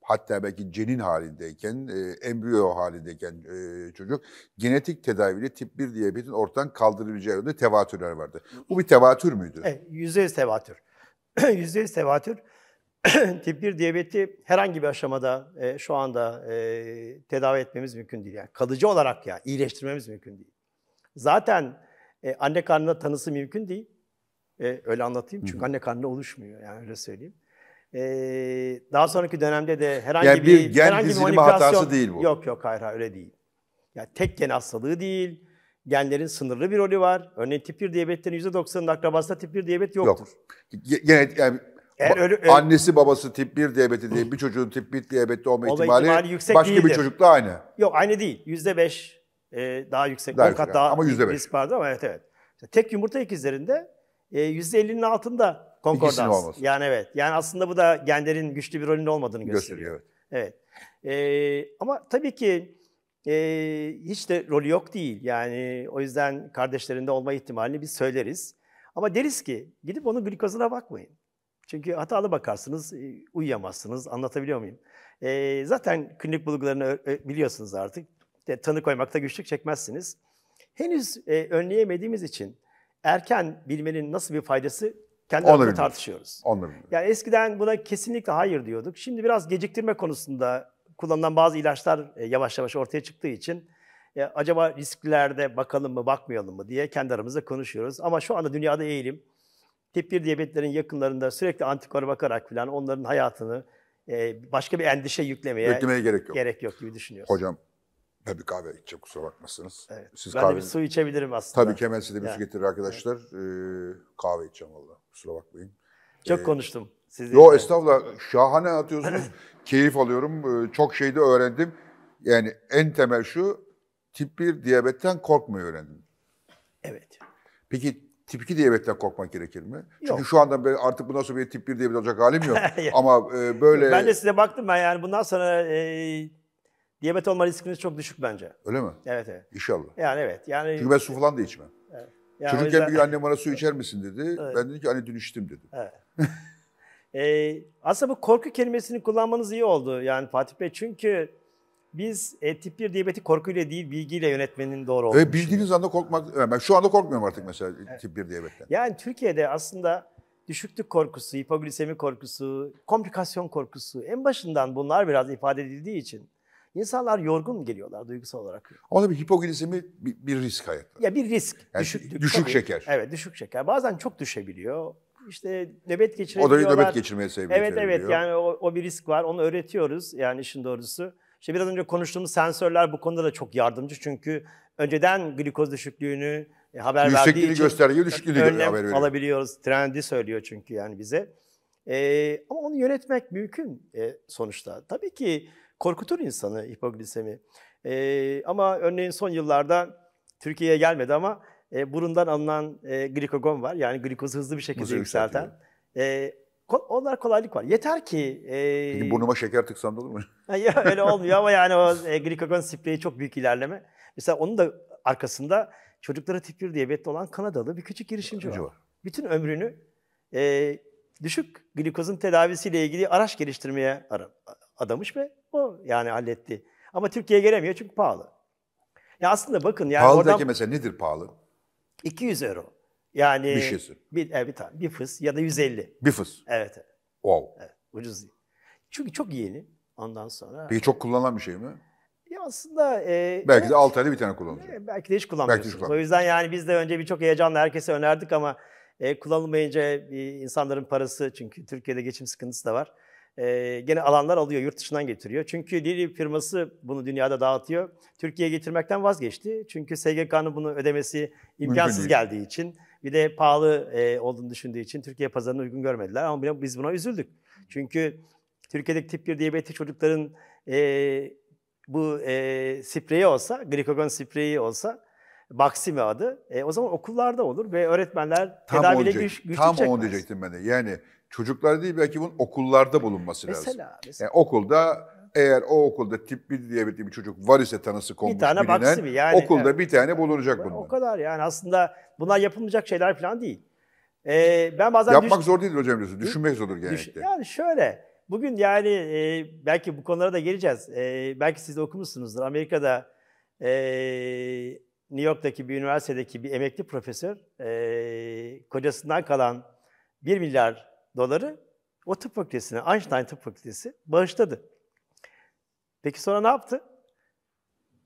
hatta belki cenin halindeyken, e, embriyo halindeyken e, çocuk genetik tedaviyle tip 1 diyabetin ortadan kaldırılacağı yönde tevatürler vardı. Bu bir tevatür müydü? Evet, %100 tevatür. %100 [clears throat] tevatür. [clears throat] tip 1 diyabeti herhangi bir aşamada e, şu anda e, tedavi etmemiz mümkün değil. Yani kalıcı olarak ya iyileştirmemiz mümkün değil. Zaten e, anne karnında tanısı mümkün değil. E, öyle anlatayım çünkü Hı. anne karnında oluşmuyor yani öyle söyleyeyim. E, daha sonraki dönemde de herhangi yani bir, bir gen herhangi dizilimi bir hatası değil bu. Yok yok hayır, hayır öyle değil. Yani tek gen hastalığı değil. Genlerin sınırlı bir rolü var. Örneğin tip 1 diyabetlerin %90'ının akrabasında tip 1 diyabet yoktur. Yok. Genet, yani eğer ölü, ölü, annesi babası tip 1 diyabeti değil, bir çocuğun tip 1 diyabetli olma ihtimali, ihtimali yüksek başka değildir. bir çocukla aynı. Yok aynı değil. %5 e, daha yüksek. Daha yüksek kat daha ama %5. risk vardır ama evet evet. Tek yumurta ikizlerinde e, %50'nin altında Konkordans. Yani evet. Yani aslında bu da genderin güçlü bir rolünün olmadığını gösteriyor. gösteriyor evet. evet. Ee, ama tabii ki e, hiç de rolü yok değil. Yani o yüzden kardeşlerinde olma ihtimalini biz söyleriz. Ama deriz ki gidip onun glikozuna bakmayın. Çünkü hatalı bakarsınız, e, uyuyamazsınız. Anlatabiliyor muyum? E, zaten klinik bulgularını biliyorsunuz artık. De, tanı koymakta güçlük çekmezsiniz. Henüz e, önleyemediğimiz için erken bilmenin nasıl bir faydası kendi aramızda tartışıyoruz. Onları yani eskiden buna kesinlikle hayır diyorduk. Şimdi biraz geciktirme konusunda kullanılan bazı ilaçlar e, yavaş yavaş ortaya çıktığı için ya acaba risklerde bakalım mı bakmayalım mı diye kendi aramızda konuşuyoruz. Ama şu anda dünyada eğilim tip 1 diyabetlerin yakınlarında sürekli antikora bakarak falan onların hayatını e, başka bir endişe yüklemeye, yüklemeye gerek, yok. gerek yok gibi düşünüyoruz. Hocam ben bir kahve içecek kusura bakmazsınız. Evet. Siz ben kahve... de bir su içebilirim aslında. Tabii ki hemen size bir yani. su getirir arkadaşlar. Evet. Ee, kahve içeceğim valla. Kusura bakmayın. Çok ee, konuştum. Siz yo estağfurullah. Şahane atıyorsunuz. [laughs] Keyif alıyorum. Ee, çok şey de öğrendim. Yani en temel şu tip 1 diyabetten korkmayı öğrendim. Evet. Peki tip 2 diyabetten korkmak gerekir mi? Yok. Çünkü şu anda ben artık bundan sonra bir tip 1 diyabet olacak halim yok. [laughs] Ama e, böyle... Ben de size baktım ben yani bundan sonra e, diyabet olma riskiniz çok düşük bence. Öyle mi? Evet evet. İnşallah. Yani evet. Yani... Çünkü ben su falan da içmem. Yani Çocukken yüzden... bir annem bana su içer misin dedi. Evet. Ben dedim ki anne dün içtim dedim. Evet. [laughs] ee, aslında bu korku kelimesini kullanmanız iyi oldu yani Fatih Bey. Çünkü biz e, tip 1 diyabeti korkuyla değil bilgiyle yönetmenin doğru olduğunu evet, Bildiğiniz anda korkmak, ben şu anda korkmuyorum artık mesela evet. tip 1 diyabetten. Yani Türkiye'de aslında düşüklük korkusu, hipoglisemi korkusu, komplikasyon korkusu en başından bunlar biraz ifade edildiği için İnsanlar yorgun geliyorlar duygusal olarak. Ama bir hipoglisemi bir, bir risk hayatta. Ya bir risk. Yani düşüklük, düşük tabii. şeker. Evet düşük şeker. Bazen çok düşebiliyor. İşte nöbet geçirebiliyorlar. O da nöbet geçirmeye sebebiyet Evet evet yani o, o bir risk var. Onu öğretiyoruz yani işin doğrusu. İşte biraz önce konuştuğumuz sensörler bu konuda da çok yardımcı. Çünkü önceden glikoz düşüklüğünü e, haber Yüksekliğini verdiği için gösteriyor, düşüklüğünü önlem haber veriyor. alabiliyoruz. Trendi söylüyor çünkü yani bize. Ee, ama onu yönetmek mümkün e, sonuçta. Tabii ki korkutur insanı hipoglisemi. E, ama örneğin son yıllarda Türkiye'ye gelmedi ama e, burundan alınan e, glikogon var. Yani glikozu hızlı bir şekilde Hızlı yükselten. E, ko- onlar kolaylık var. Yeter ki... E, Peki burnuma şeker tıksan olur mu? ya, [laughs] öyle olmuyor ama yani o e, glikogon spreyi çok büyük ilerleme. Mesela onun da arkasında çocuklara tip 1 diyabetli olan Kanadalı bir küçük girişimci var. Acaba? Bütün ömrünü e, düşük glikozun tedavisiyle ilgili araç geliştirmeye ara- adamış ve o yani halletti. Ama Türkiye'ye gelemiyor çünkü pahalı. Ya aslında bakın yani Pahalıdaki oradan... mesela nedir pahalı? 200 euro. Yani bir şey Bir, e, bir tane. Bir fıs ya da 150. Bir fıs. Evet. Wow. Evet, ucuz değil. Çünkü çok yeni. Ondan sonra. Peki çok kullanılan bir şey mi? Ya aslında... E, belki de 6 ayda bir tane kullanılacak. E, belki de hiç kullanmıyorsunuz. Belki hiç o yüzden yani biz de önce birçok heyecanla herkese önerdik ama e, kullanılmayınca e, insanların parası çünkü Türkiye'de geçim sıkıntısı da var e, gene alanlar alıyor, yurt dışından getiriyor. Çünkü Lili firması bunu dünyada dağıtıyor. Türkiye'ye getirmekten vazgeçti. Çünkü SGK'nın bunu ödemesi imkansız geldiği için bir de pahalı e, olduğunu düşündüğü için Türkiye pazarını uygun görmediler. Ama biz buna üzüldük. Çünkü Türkiye'deki tip 1 diyabetli çocukların e, bu e, spreyi olsa, glikogon spreyi olsa Baksimi adı. E, o zaman okullarda olur ve öğretmenler tam tedaviyle güç, güçlenecekler. Tam onu diyecektim ben de. Yani çocuklar değil belki bunun okullarda bulunması mesela, lazım. Mesela. Yani okulda eğer o okulda tip 1 diyabetli bir çocuk var ise tanısı konmuş bir tane bilinen, yani, okulda evet. bir tane bulunacak bunun. O kadar yani aslında bunlar yapılmayacak şeyler falan değil. Ee, ben bazen Yapmak düş... zor değil hocam diyorsun. Düşünmek zordur genellikle. Yani şöyle, bugün yani e, belki bu konulara da geleceğiz. E, belki siz de okumuşsunuzdur. Amerika'da e, New York'taki bir üniversitedeki bir emekli profesör e, kocasından kalan 1 milyar doları o tıp fakültesine, Einstein Tıp Fakültesi bağışladı. Peki sonra ne yaptı?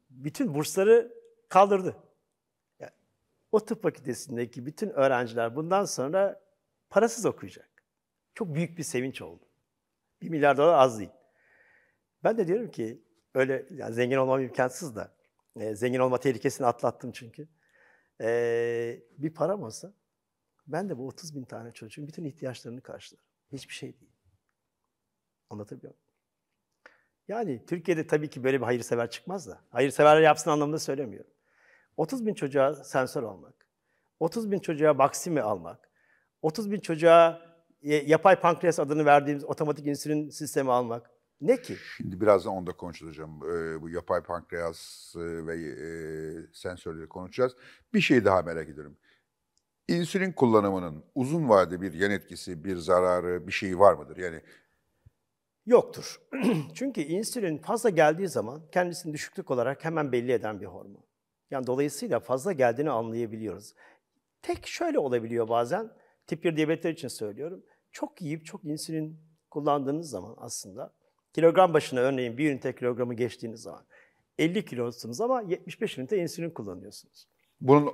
Bütün bursları kaldırdı. Yani, o tıp fakültesindeki bütün öğrenciler bundan sonra parasız okuyacak. Çok büyük bir sevinç oldu. Bir milyar dolar az değil. Ben de diyorum ki öyle yani zengin olmam imkansız da. E, zengin olma tehlikesini atlattım çünkü. E, bir param olsa ben de bu 30 bin tane çocuğun bütün ihtiyaçlarını karşılarım. Hiçbir şey değil. Anlatabiliyor muyum? Yani Türkiye'de tabii ki böyle bir hayırsever çıkmaz da. Hayırsever yapsın anlamında söylemiyorum. 30 bin çocuğa sensör almak, 30 bin çocuğa baksimi almak, 30 bin çocuğa yapay pankreas adını verdiğimiz otomatik insülin sistemi almak. Ne ki? Şimdi birazdan onda konuşacağım. Ee, bu yapay pankreas e, ve e, sensörleri konuşacağız. Bir şey daha merak ediyorum. İnsülin kullanımının uzun vadede bir yan etkisi, bir zararı, bir şeyi var mıdır? Yani Yoktur. [clears throat] Çünkü insülin fazla geldiği zaman kendisini düşüklük olarak hemen belli eden bir hormon. Yani dolayısıyla fazla geldiğini anlayabiliyoruz. Tek şöyle olabiliyor bazen, tip 1 diyabetler için söylüyorum. Çok yiyip çok insülin kullandığınız zaman aslında, kilogram başına örneğin bir ünite kilogramı geçtiğiniz zaman 50 kilosunuz ama 75 ünite insülin kullanıyorsunuz. Bunun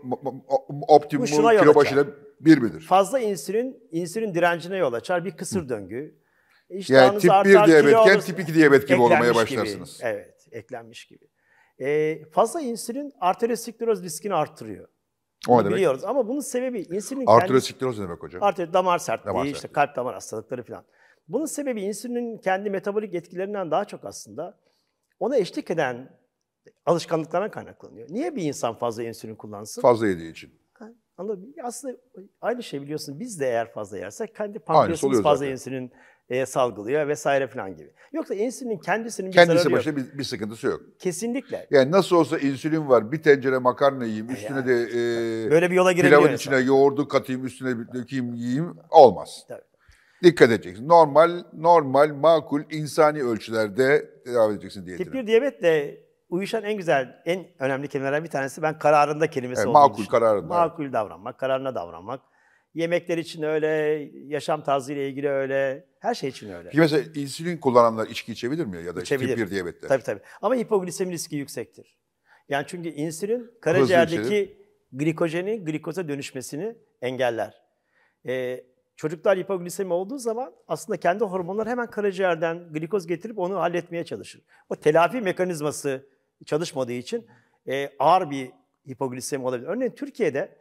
optimum Bu kilo başına bir midir? Fazla insülin, insülin direncine yol açar. Bir kısır döngü. İştahınız yani tip 1 diyabetken tip 2 diyabet gibi olmaya başlarsınız. Gibi. Evet, eklenmiş gibi. Ee, fazla insülin arterioskleroz riskini artırıyor. O Bunu demek? Biliyoruz ama bunun sebebi insülin Arterioskleroz kendisi... ne demek hocam? Arter, damar sertliği, damar işte sertliği. kalp damar hastalıkları falan. Bunun sebebi insülinin kendi metabolik etkilerinden daha çok aslında ona eşlik eden Alışkanlıklara kaynaklanıyor. Niye bir insan fazla insülin kullansın? Fazla yediği için. Ha, anladım. Aslında aynı şey biliyorsun. Biz de eğer fazla yersek kendi pankreasımız fazla zaten. insülin e, salgılıyor vesaire falan gibi. Yoksa insülinin kendisinin bir Kendisi başına bir, bir sıkıntısı yok. Kesinlikle. Yani nasıl olsa insülin var. Bir tencere makarna yiyeyim, üstüne yani, de e, böyle bir yola pilavın insan. içine yoğurdu katayım, üstüne bir dökeyim, yiyeyim olmaz. Tabii. Dikkat edeceksin. Normal, normal, makul, insani ölçülerde devam edeceksin diyetine. Tip 1 diyabet de uyuşan en güzel, en önemli kelimelerden bir tanesi ben kararında kelimesi yani, Makul kararında. Makul davranmak, kararına davranmak. Yemekler için öyle, yaşam tarzıyla ilgili öyle, her şey için öyle. Peki mesela insülin kullananlar içki içebilir mi ya da içebilir. tip 1 diyabetler? Tabii tabii. Ama hipoglisemi riski yüksektir. Yani çünkü insülin karaciğerdeki glikojeni glikoza dönüşmesini engeller. Ee, çocuklar hipoglisemi olduğu zaman aslında kendi hormonlar hemen karaciğerden glikoz getirip onu halletmeye çalışır. O telafi mekanizması çalışmadığı için e, ağır bir hipoglisemi olabilir. Örneğin Türkiye'de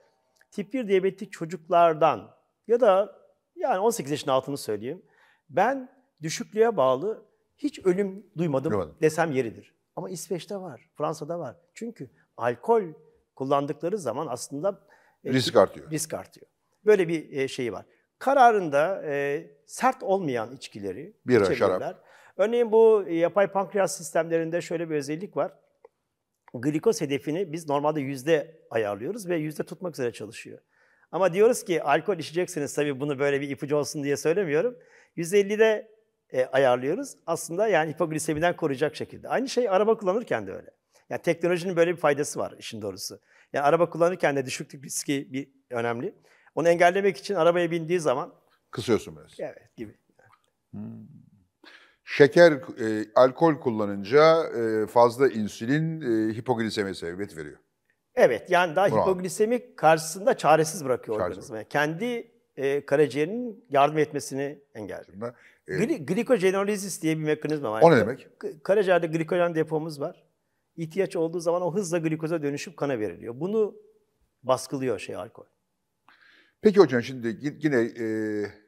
tip 1 diyabetik çocuklardan ya da yani 18 yaşın altını söyleyeyim. Ben düşüklüğe bağlı hiç ölüm duymadım, duymadım desem yeridir. Ama İsveç'te var, Fransa'da var. Çünkü alkol kullandıkları zaman aslında e, risk e, artıyor. Risk artıyor. Böyle bir e, şeyi var. Kararında e, sert olmayan içkileri Bira, şarap. Örneğin bu yapay pankreas sistemlerinde şöyle bir özellik var glikoz hedefini biz normalde yüzde ayarlıyoruz ve yüzde tutmak üzere çalışıyor. Ama diyoruz ki alkol içeceksiniz tabii bunu böyle bir ipucu olsun diye söylemiyorum. %50'de e, ayarlıyoruz. Aslında yani hipoglisemiden koruyacak şekilde. Aynı şey araba kullanırken de öyle. Yani teknolojinin böyle bir faydası var işin doğrusu. Yani araba kullanırken de düşük riski bir önemli. Onu engellemek için arabaya bindiği zaman kısıyorsun biraz. Evet gibi. Hmm. Şeker, e, alkol kullanınca e, fazla insülin e, hipoglisemiye sebebiyet veriyor. Evet yani daha Bravo. hipoglisemi karşısında çaresiz bırakıyor Çaresiz. organizmayı. Kendi e, karaciğerinin yardım etmesini engelliyor. E, Gli, glikojenolizis diye bir mekanizma var. O ne demek? Karaciğerde glikojen depomuz var. İhtiyaç olduğu zaman o hızla glikoza dönüşüp kana veriliyor. Bunu baskılıyor şey alkol. Peki hocam şimdi yine e,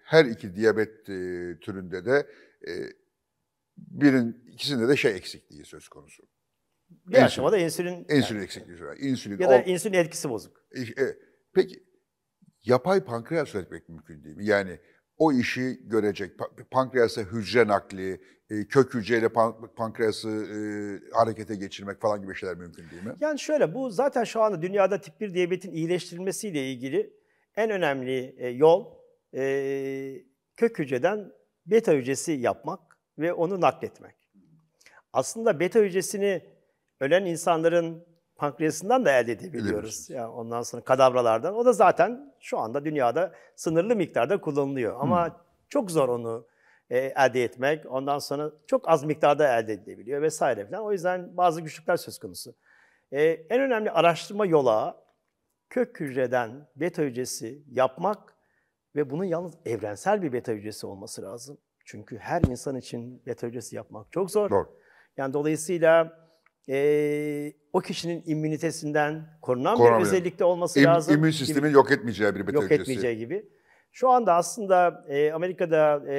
her iki diyabet e, türünde de e, birin ikisinde de şey eksikliği söz konusu. Bir insülin, aşamada insülin... Insülin yani, eksikliği söz konusu. ya da o, insülin etkisi bozuk. E, e, peki yapay pankreas üretmek mümkün değil mi? Yani o işi görecek. Pankreasa hücre nakli, e, kök hücreyle pan- pankreası e, harekete geçirmek falan gibi şeyler mümkün değil mi? Yani şöyle bu zaten şu anda dünyada tip 1 diyabetin iyileştirilmesiyle ilgili en önemli e, yol e, kök hücreden beta hücresi yapmak ve onu nakletmek. Aslında beta hücresini ölen insanların pankreasından da elde edebiliyoruz. Yani ondan sonra kadavralardan. O da zaten şu anda dünyada sınırlı miktarda kullanılıyor. Ama hmm. çok zor onu e, elde etmek. Ondan sonra çok az miktarda elde edilebiliyor vesaire falan. O yüzden bazı güçlükler söz konusu. E, en önemli araştırma yola kök hücreden beta hücresi yapmak ve bunun yalnız evrensel bir beta hücresi olması lazım. Çünkü her insan için beta yapmak çok zor. Doğru. Yani dolayısıyla e, o kişinin immünitesinden korunan bir özellikte olması İm, lazım. İmmün sistemin gibi, yok etmeyeceği bir beta yok etmeyeceği gibi. Şu anda aslında e, Amerika'da e,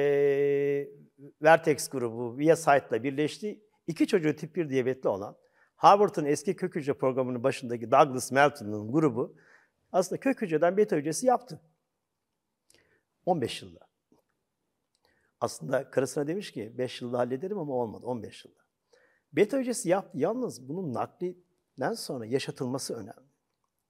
Vertex grubu Viasite'la birleşti. İki çocuğu tip 1 diyabetli olan Harvard'ın eski kök hücre programının başındaki Douglas Melton'un grubu aslında kök hücreden beta hücresi yaptı. 15 yılda. Aslında karısına demiş ki 5 yılda hallederim ama olmadı 15 yılda. Beta hücresi yaptı. Yalnız bunun naklinden sonra yaşatılması önemli.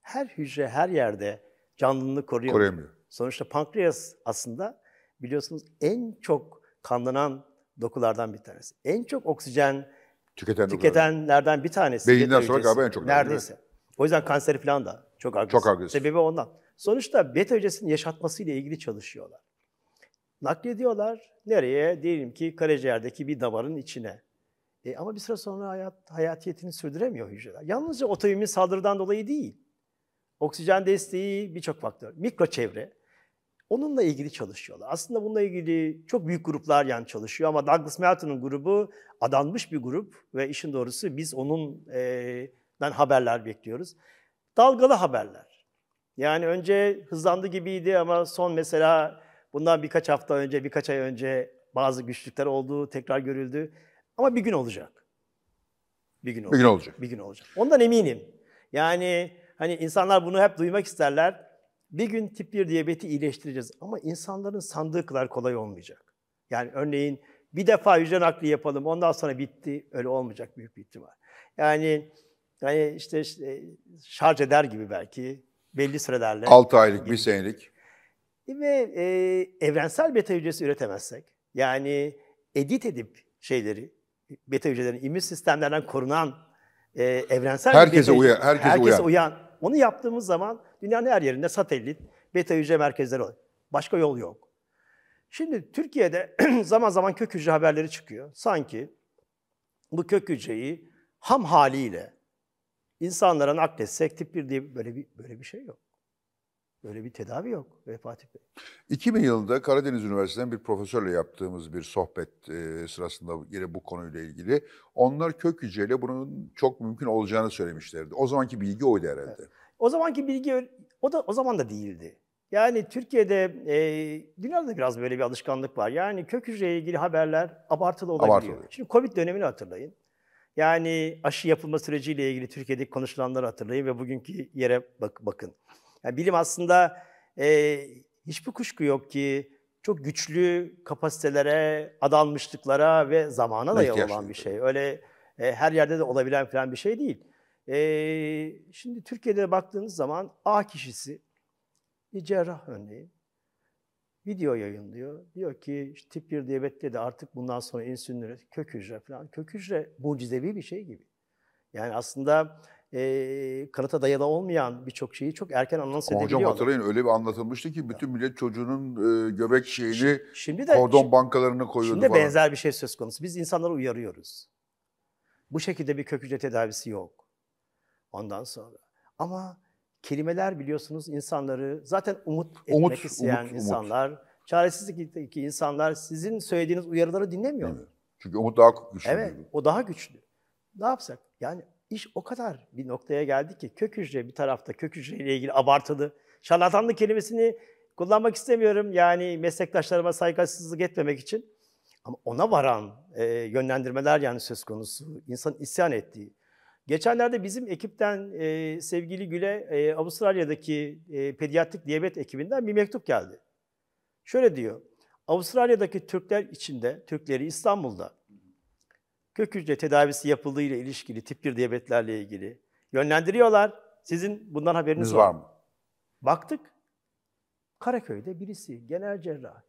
Her hücre her yerde canlılığını koruyor. Koruyamıyor. Sonuçta pankreas aslında biliyorsunuz en çok kanlanan dokulardan bir tanesi. En çok oksijen tüketen tüketenlerden bir tanesi. Beyinden sonra galiba en çok. Neredeyse. O yüzden kanseri falan da çok agresif. Çok agresif. Sebebi ondan. Sonuçta beta hücresinin yaşatmasıyla ilgili çalışıyorlar. Naklediyorlar. Nereye? Diyelim ki karaciğerdeki bir damarın içine. E, ama bir süre sonra hayat, hayatiyetini sürdüremiyor hücreler. Yalnızca otoimmün saldırıdan dolayı değil. Oksijen desteği birçok faktör. Mikro çevre. Onunla ilgili çalışıyorlar. Aslında bununla ilgili çok büyük gruplar yan çalışıyor ama Douglas Melton'un grubu adanmış bir grup ve işin doğrusu biz onundan e, haberler bekliyoruz. Dalgalı haberler. Yani önce hızlandı gibiydi ama son mesela Bundan birkaç hafta önce, birkaç ay önce bazı güçlükler oldu, tekrar görüldü. Ama bir gün olacak. Bir gün olacak. Bir gün olacak. Bir gün olacak. Ondan eminim. Yani hani insanlar bunu hep duymak isterler. Bir gün tip 1 diyabeti iyileştireceğiz ama insanların sandığı kadar kolay olmayacak. Yani örneğin bir defa hücre nakli yapalım ondan sonra bitti. Öyle olmayacak büyük bir ihtimal. Yani yani işte, işte şarj eder gibi belki belli sürelerle. 6 aylık, gibi. bir senelik. Ve ee, e, evrensel beta hücresi üretemezsek, yani edit edip şeyleri, beta hücrelerin immün sistemlerden korunan e, evrensel herkese beta, uyan, herkese, herkese uyan. uyan. Onu yaptığımız zaman dünyanın her yerinde satellit, beta hücre merkezleri olur. Başka yol yok. Şimdi Türkiye'de [clears throat] zaman zaman kök hücre haberleri çıkıyor. Sanki bu kök hücreyi ham haliyle insanlara nakletsek tip bir diye böyle bir böyle bir şey yok. Böyle bir tedavi yok ve Fatih Bey. 2000 yılında Karadeniz Üniversitesi'nden bir profesörle yaptığımız bir sohbet e, sırasında yine bu konuyla ilgili. Onlar kök hücreyle bunun çok mümkün olacağını söylemişlerdi. O zamanki bilgi oydu herhalde. Evet. O zamanki bilgi o da o zaman da değildi. Yani Türkiye'de, e, dünyada biraz böyle bir alışkanlık var. Yani kök hücreyle ilgili haberler abartılı olabiliyor. Abartılı. Şimdi Covid dönemini hatırlayın. Yani aşı yapılma süreciyle ilgili Türkiye'deki konuşulanları hatırlayın ve bugünkü yere bak bakın. Yani bilim aslında e, hiçbir kuşku yok ki çok güçlü kapasitelere, adanmışlıklara ve zamana da yol olan bir şey. Öyle e, her yerde de olabilen falan bir şey değil. E, şimdi Türkiye'de baktığınız zaman A kişisi bir cerrah örneğin video yayınlıyor. Diyor ki tip 1 diyabetli de artık bundan sonra insülin kök hücre falan. Kök hücre mucizevi bir şey gibi. Yani aslında e, kanıta dayalı olmayan birçok şeyi çok erken anons Ama edebiliyorlar. Hocam hatırlayın öyle bir anlatılmıştı ki bütün millet çocuğunun e, göbek şeyini şimdi de, kordon bankalarına koyuyordu Şimdi de benzer bir şey söz konusu. Biz insanları uyarıyoruz. Bu şekilde bir kök hücre tedavisi yok. Ondan sonra. Ama kelimeler biliyorsunuz insanları zaten umut etmek umut, isteyen umut, insanlar, umut. çaresizlikteki insanlar sizin söylediğiniz uyarıları dinlemiyor. Evet. Çünkü umut daha güçlü. Evet, o daha güçlü. Ne yapsak? Yani İş o kadar bir noktaya geldi ki kök hücre bir tarafta kök hücreyle ilgili abartılı. Şarlatanlık kelimesini kullanmak istemiyorum yani meslektaşlarıma saygısızlık etmemek için. Ama ona varan e, yönlendirmeler yani söz konusu. insan isyan ettiği. Geçenlerde bizim ekipten e, sevgili Gül'e e, Avustralya'daki e, pediatrik diyabet ekibinden bir mektup geldi. Şöyle diyor. Avustralya'daki Türkler içinde, Türkleri İstanbul'da kök hücre tedavisi yapıldığı ile ilişkili, tip 1 diyabetlerle ilgili yönlendiriyorlar. Sizin bundan haberiniz Biz var mı? Baktık. Karaköy'de birisi genel cerrah.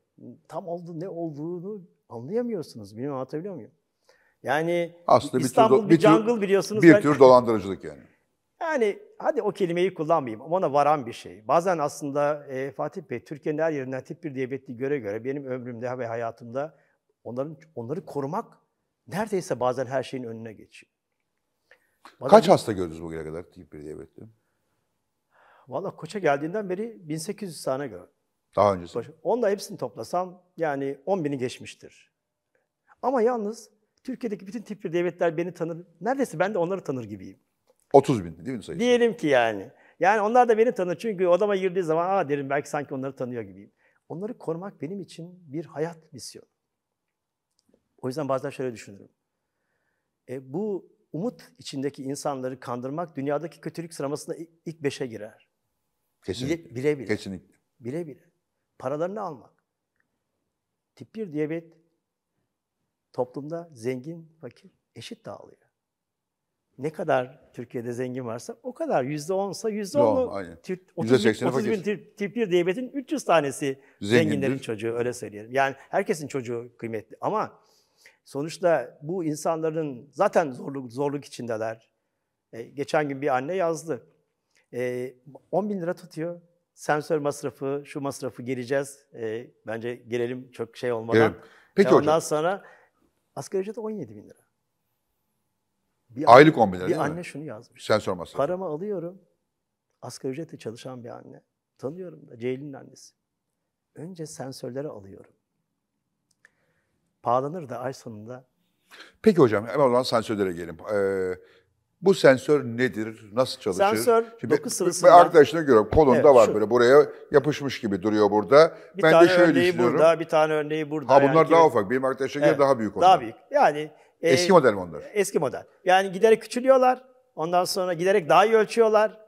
Tam oldu ne olduğunu anlayamıyorsunuz. Bilmiyorum anlatabiliyor muyum? Yani Aslında İstanbul bir, tür, bir, jungle biliyorsunuz. Bir tür dolandırıcılık yani. Yani hadi o kelimeyi kullanmayayım ama ona varan bir şey. Bazen aslında e, Fatih Bey Türkiye'nin her yerinden tip 1 diyabetli göre göre benim ömrümde ve hayatımda onların onları korumak neredeyse bazen her şeyin önüne geçiyor. Bazen Kaç hasta gördünüz bugüne kadar tip 1 diyabetli? Valla Koç'a geldiğinden beri 1800 tane gördüm. Daha öncesi. Koç, onunla hepsini toplasam yani 10 bini geçmiştir. Ama yalnız Türkiye'deki bütün tip 1 diyabetler beni tanır. Neredeyse ben de onları tanır gibiyim. 30 bin değil mi sayısı? Diyelim ki yani. Yani onlar da beni tanır. Çünkü odama girdiği zaman aa derim belki sanki onları tanıyor gibiyim. Onları korumak benim için bir hayat misyonu. O yüzden bazen şöyle düşünürüm. E, bu umut içindeki insanları kandırmak dünyadaki kötülük sıramasında ilk beşe girer. Kesinlikle. Bile bile. Kesinlikle. Bile bile. Paralarını almak. Tip 1 diyabet toplumda zengin, fakir eşit dağılıyor. Ne kadar Türkiye'de zengin varsa o kadar. Yüzde onsa yüzde onu. 30 bin, 30 bin tip, tip 1 diyabetin 300 tanesi Zengindir. zenginlerin çocuğu öyle söyleyelim. Yani herkesin çocuğu kıymetli ama Sonuçta bu insanların zaten zorluk, zorluk içindeler. E, geçen gün bir anne yazdı. E, 10 bin lira tutuyor. Sensör masrafı, şu masrafı geleceğiz. E, bence gelelim çok şey olmadan. Evet. Peki e, ondan hocam. sonra asgari ücret 17 bin lira. Bir Aylık 10 bin lira Bir anne mi? şunu yazmış. Sensör masrafı. Paramı alıyorum. Asgari ücretle çalışan bir anne. Tanıyorum da Ceylin'in annesi. Önce sensörleri alıyorum pahalanır da ay sonunda. Peki hocam hemen olan sensörlere gelelim. Ee, bu sensör nedir? Nasıl çalışır? Sensör Şimdi doku sıvısından... Arkadaşına göre kolunda evet, var şu. böyle buraya yapışmış gibi duruyor burada. Bir ben tane de şöyle örneği düşünüyorum. burada, bir tane örneği burada. Ha bunlar yani daha gibi. ufak. Benim arkadaşına evet, göre daha büyük onlar. Daha büyük. Yani e, eski model mi onlar? Eski model. Yani giderek küçülüyorlar. Ondan sonra giderek daha iyi ölçüyorlar.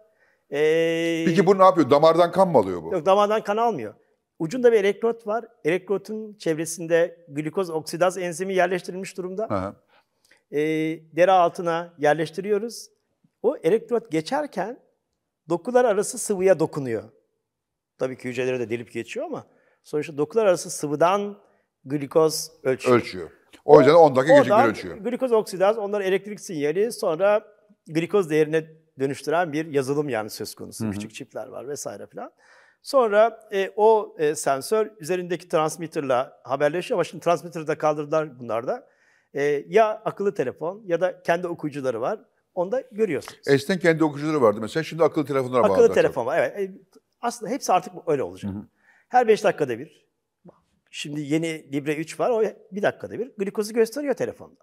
Ee, Peki bu ne yapıyor? Damardan kan mı alıyor bu? Yok damardan kan almıyor. Ucunda bir elektrot var. Elektrotun çevresinde glikoz oksidaz enzimi yerleştirilmiş durumda. E, ee, deri altına yerleştiriyoruz. O elektrot geçerken dokular arası sıvıya dokunuyor. Tabii ki hücreleri de delip geçiyor ama sonuçta dokular arası sıvıdan glikoz ölçüyor. Ölçüyor. O yüzden 10 dakika gecikme ölçüyor. Glikoz oksidaz onları elektrik sinyali sonra glikoz değerine dönüştüren bir yazılım yani söz konusu. Hı hı. Küçük çipler var vesaire falan. Sonra e, o e, sensör üzerindeki transmitterla haberleşiyor ama şimdi transmitter'ı da kaldırdılar bunlarda. E, ya akıllı telefon ya da kendi okuyucuları var. Onu da görüyorsunuz. Eskiden kendi okuyucuları vardı mesela. Şimdi akıllı telefonlar bağlı. Akıllı telefon var evet. E, aslında hepsi artık öyle olacak. Hı hı. Her 5 dakikada bir. Şimdi yeni Libre 3 var. O bir dakikada bir glikozu gösteriyor telefonda.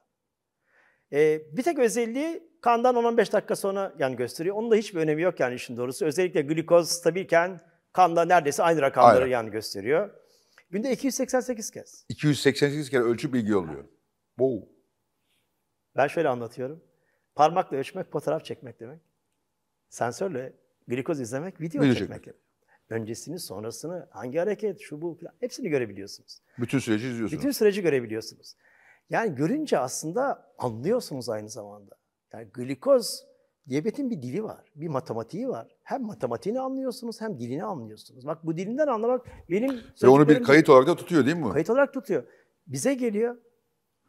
E, bir tek özelliği kandan 10-15 dakika sonra yani gösteriyor. Onun da hiçbir önemi yok yani işin doğrusu. Özellikle glikoz stabilken Kanla neredeyse aynı rakamları Aynen. yani gösteriyor. Günde 288 kez. 288 kere ölçü bilgi oluyor. Wow. Ben şöyle anlatıyorum. Parmakla ölçmek, fotoğraf çekmek demek. Sensörle glikoz izlemek, video Video çekmek çekmek. demek. Öncesini, sonrasını, hangi hareket, şu bu falan hepsini görebiliyorsunuz. Bütün süreci izliyorsunuz. Bütün süreci görebiliyorsunuz. Yani görünce aslında anlıyorsunuz aynı zamanda. Yani glikoz, diyabetin bir dili var, bir matematiği var hem matematiğini anlıyorsunuz hem dilini anlıyorsunuz. Bak bu dilinden anlamak benim... Ve onu bir kayıt olarak da tutuyor değil mi? Kayıt olarak tutuyor. Bize geliyor.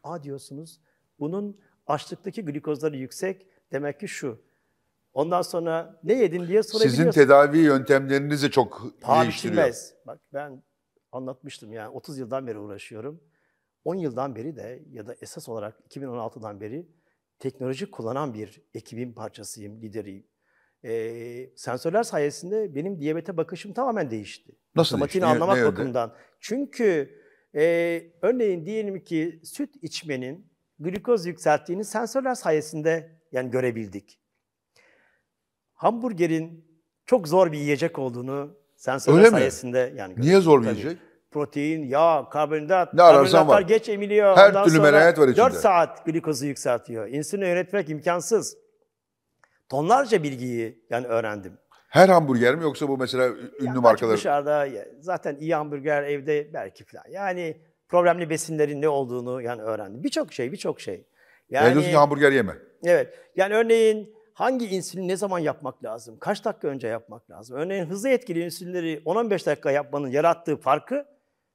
A diyorsunuz. Bunun açlıktaki glikozları yüksek. Demek ki şu. Ondan sonra ne yedin diye sorabiliyorsun. Sizin tedavi yöntemleriniz de çok Paha değiştiriyor. Biçilmez. Bak ben anlatmıştım yani 30 yıldan beri uğraşıyorum. 10 yıldan beri de ya da esas olarak 2016'dan beri teknoloji kullanan bir ekibin parçasıyım, lideriyim e, sensörler sayesinde benim diyabete bakışım tamamen değişti. Nasıl Matematiğini değişti? anlamak ne, bakımından. Çünkü e, örneğin diyelim ki süt içmenin glukoz yükselttiğini sensörler sayesinde yani görebildik. Hamburgerin çok zor bir yiyecek olduğunu sensörler Öyle sayesinde mi? yani görebildik. Niye zor bir yiyecek? Protein, yağ, karbonhidrat, ne karbonhidratlar geç emiliyor. Her Ondan türlü merahat var içinde. 4 saat glikozu yükseltiyor. İnsülin yönetmek imkansız tonlarca bilgiyi yani öğrendim. Her hamburger mi yoksa bu mesela ünlü yani markaları? Dışarıda zaten iyi hamburger evde belki falan. Yani problemli besinlerin ne olduğunu yani öğrendim. Birçok şey, birçok şey. Yani, yani diyorsun ki hamburger yeme. Evet. Yani örneğin hangi insülini ne zaman yapmak lazım? Kaç dakika önce yapmak lazım? Örneğin hızlı etkili insülinleri 10-15 dakika yapmanın yarattığı farkı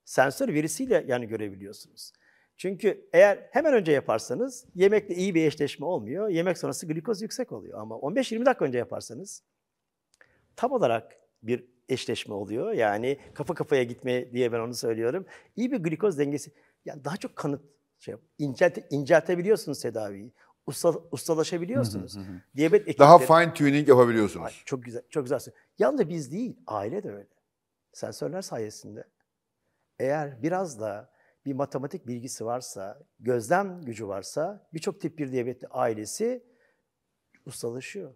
sensör verisiyle yani görebiliyorsunuz. Çünkü eğer hemen önce yaparsanız yemekle iyi bir eşleşme olmuyor. Yemek sonrası glikoz yüksek oluyor ama 15-20 dakika önce yaparsanız tam olarak bir eşleşme oluyor. Yani kafa kafaya gitme diye ben onu söylüyorum. İyi bir glikoz dengesi. Yani daha çok kanıt şey, incelte, inceltebiliyorsunuz tedaviyi. Usta, ustalaşabiliyorsunuz. Hı Diyabet ekipleri. Daha fine tuning yapabiliyorsunuz. Ay, çok güzel, çok güzel. Yalnız biz değil, aile de öyle. Sensörler sayesinde. Eğer biraz da bir matematik bilgisi varsa, gözlem gücü varsa birçok tip 1 diyabetli ailesi ustalaşıyor.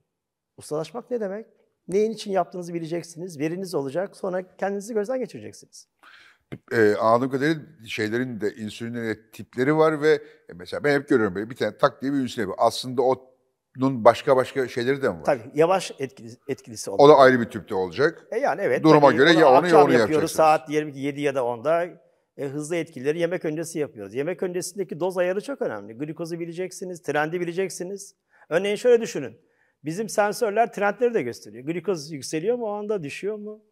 Ustalaşmak ne demek? Neyin için yaptığınızı bileceksiniz, veriniz olacak, sonra kendinizi gözden geçireceksiniz. E, anladığım kadarıyla şeylerin de insülinlerin tipleri var ve e, mesela ben hep görüyorum böyle bir tane tak diye bir insülin var. Aslında o başka başka şeyleri de mi var? Tabii yavaş etkili, etkilisi olacak. O da ayrı bir tüpte olacak. E yani evet. Duruma tabii, göre ya onu ya onu yapıyoruz. Saat diyelim ki 7 ya da 10'da e, hızlı etkileri yemek öncesi yapıyoruz. Yemek öncesindeki doz ayarı çok önemli. Glikozu bileceksiniz, trendi bileceksiniz. Örneğin şöyle düşünün. Bizim sensörler trendleri de gösteriyor. Glikoz yükseliyor mu o anda, düşüyor mu?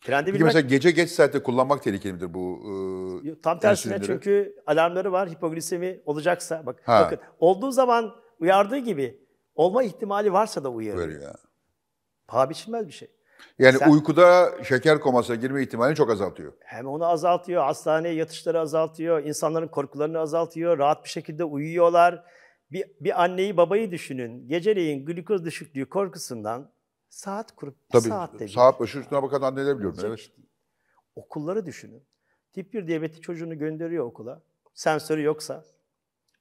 Trendi Peki bilmek... mesela gece geç saatte kullanmak tehlikeli midir bu e, Tam tersine çünkü alarmları var. Hipoglisemi olacaksa, bak, ha. bakın olduğu zaman uyardığı gibi olma ihtimali varsa da uyarıyor. Uyarıyor. Paha biçilmez bir şey. Yani Sen, uykuda şeker komasına girme ihtimalini çok azaltıyor. Hem onu azaltıyor, hastaneye yatışları azaltıyor, insanların korkularını azaltıyor, rahat bir şekilde uyuyorlar. Bir, bir anneyi babayı düşünün. Geceleyin glikoz düşüklüğü korkusundan saat kurup bir Tabii, saatte saat şey başı üstüne bakan anneler biliyorum. Evet. Okulları düşünün. Tip 1 diyabeti çocuğunu gönderiyor okula. Sensörü yoksa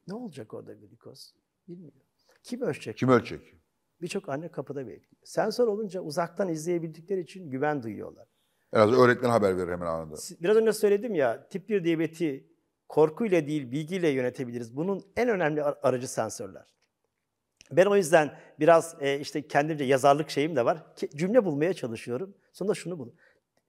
ne olacak orada glikoz? Bilmiyorum. Kim ölçecek? Kim ölçecek? Birçok anne kapıda bekliyor sensör olunca uzaktan izleyebildikleri için güven duyuyorlar. En az öğretmen haber verir hemen anında. Biraz önce söyledim ya tip 1 diyabeti korkuyla değil bilgiyle yönetebiliriz. Bunun en önemli aracı sensörler. Ben o yüzden biraz e, işte kendimce yazarlık şeyim de var. Cümle bulmaya çalışıyorum. Sonunda şunu bul.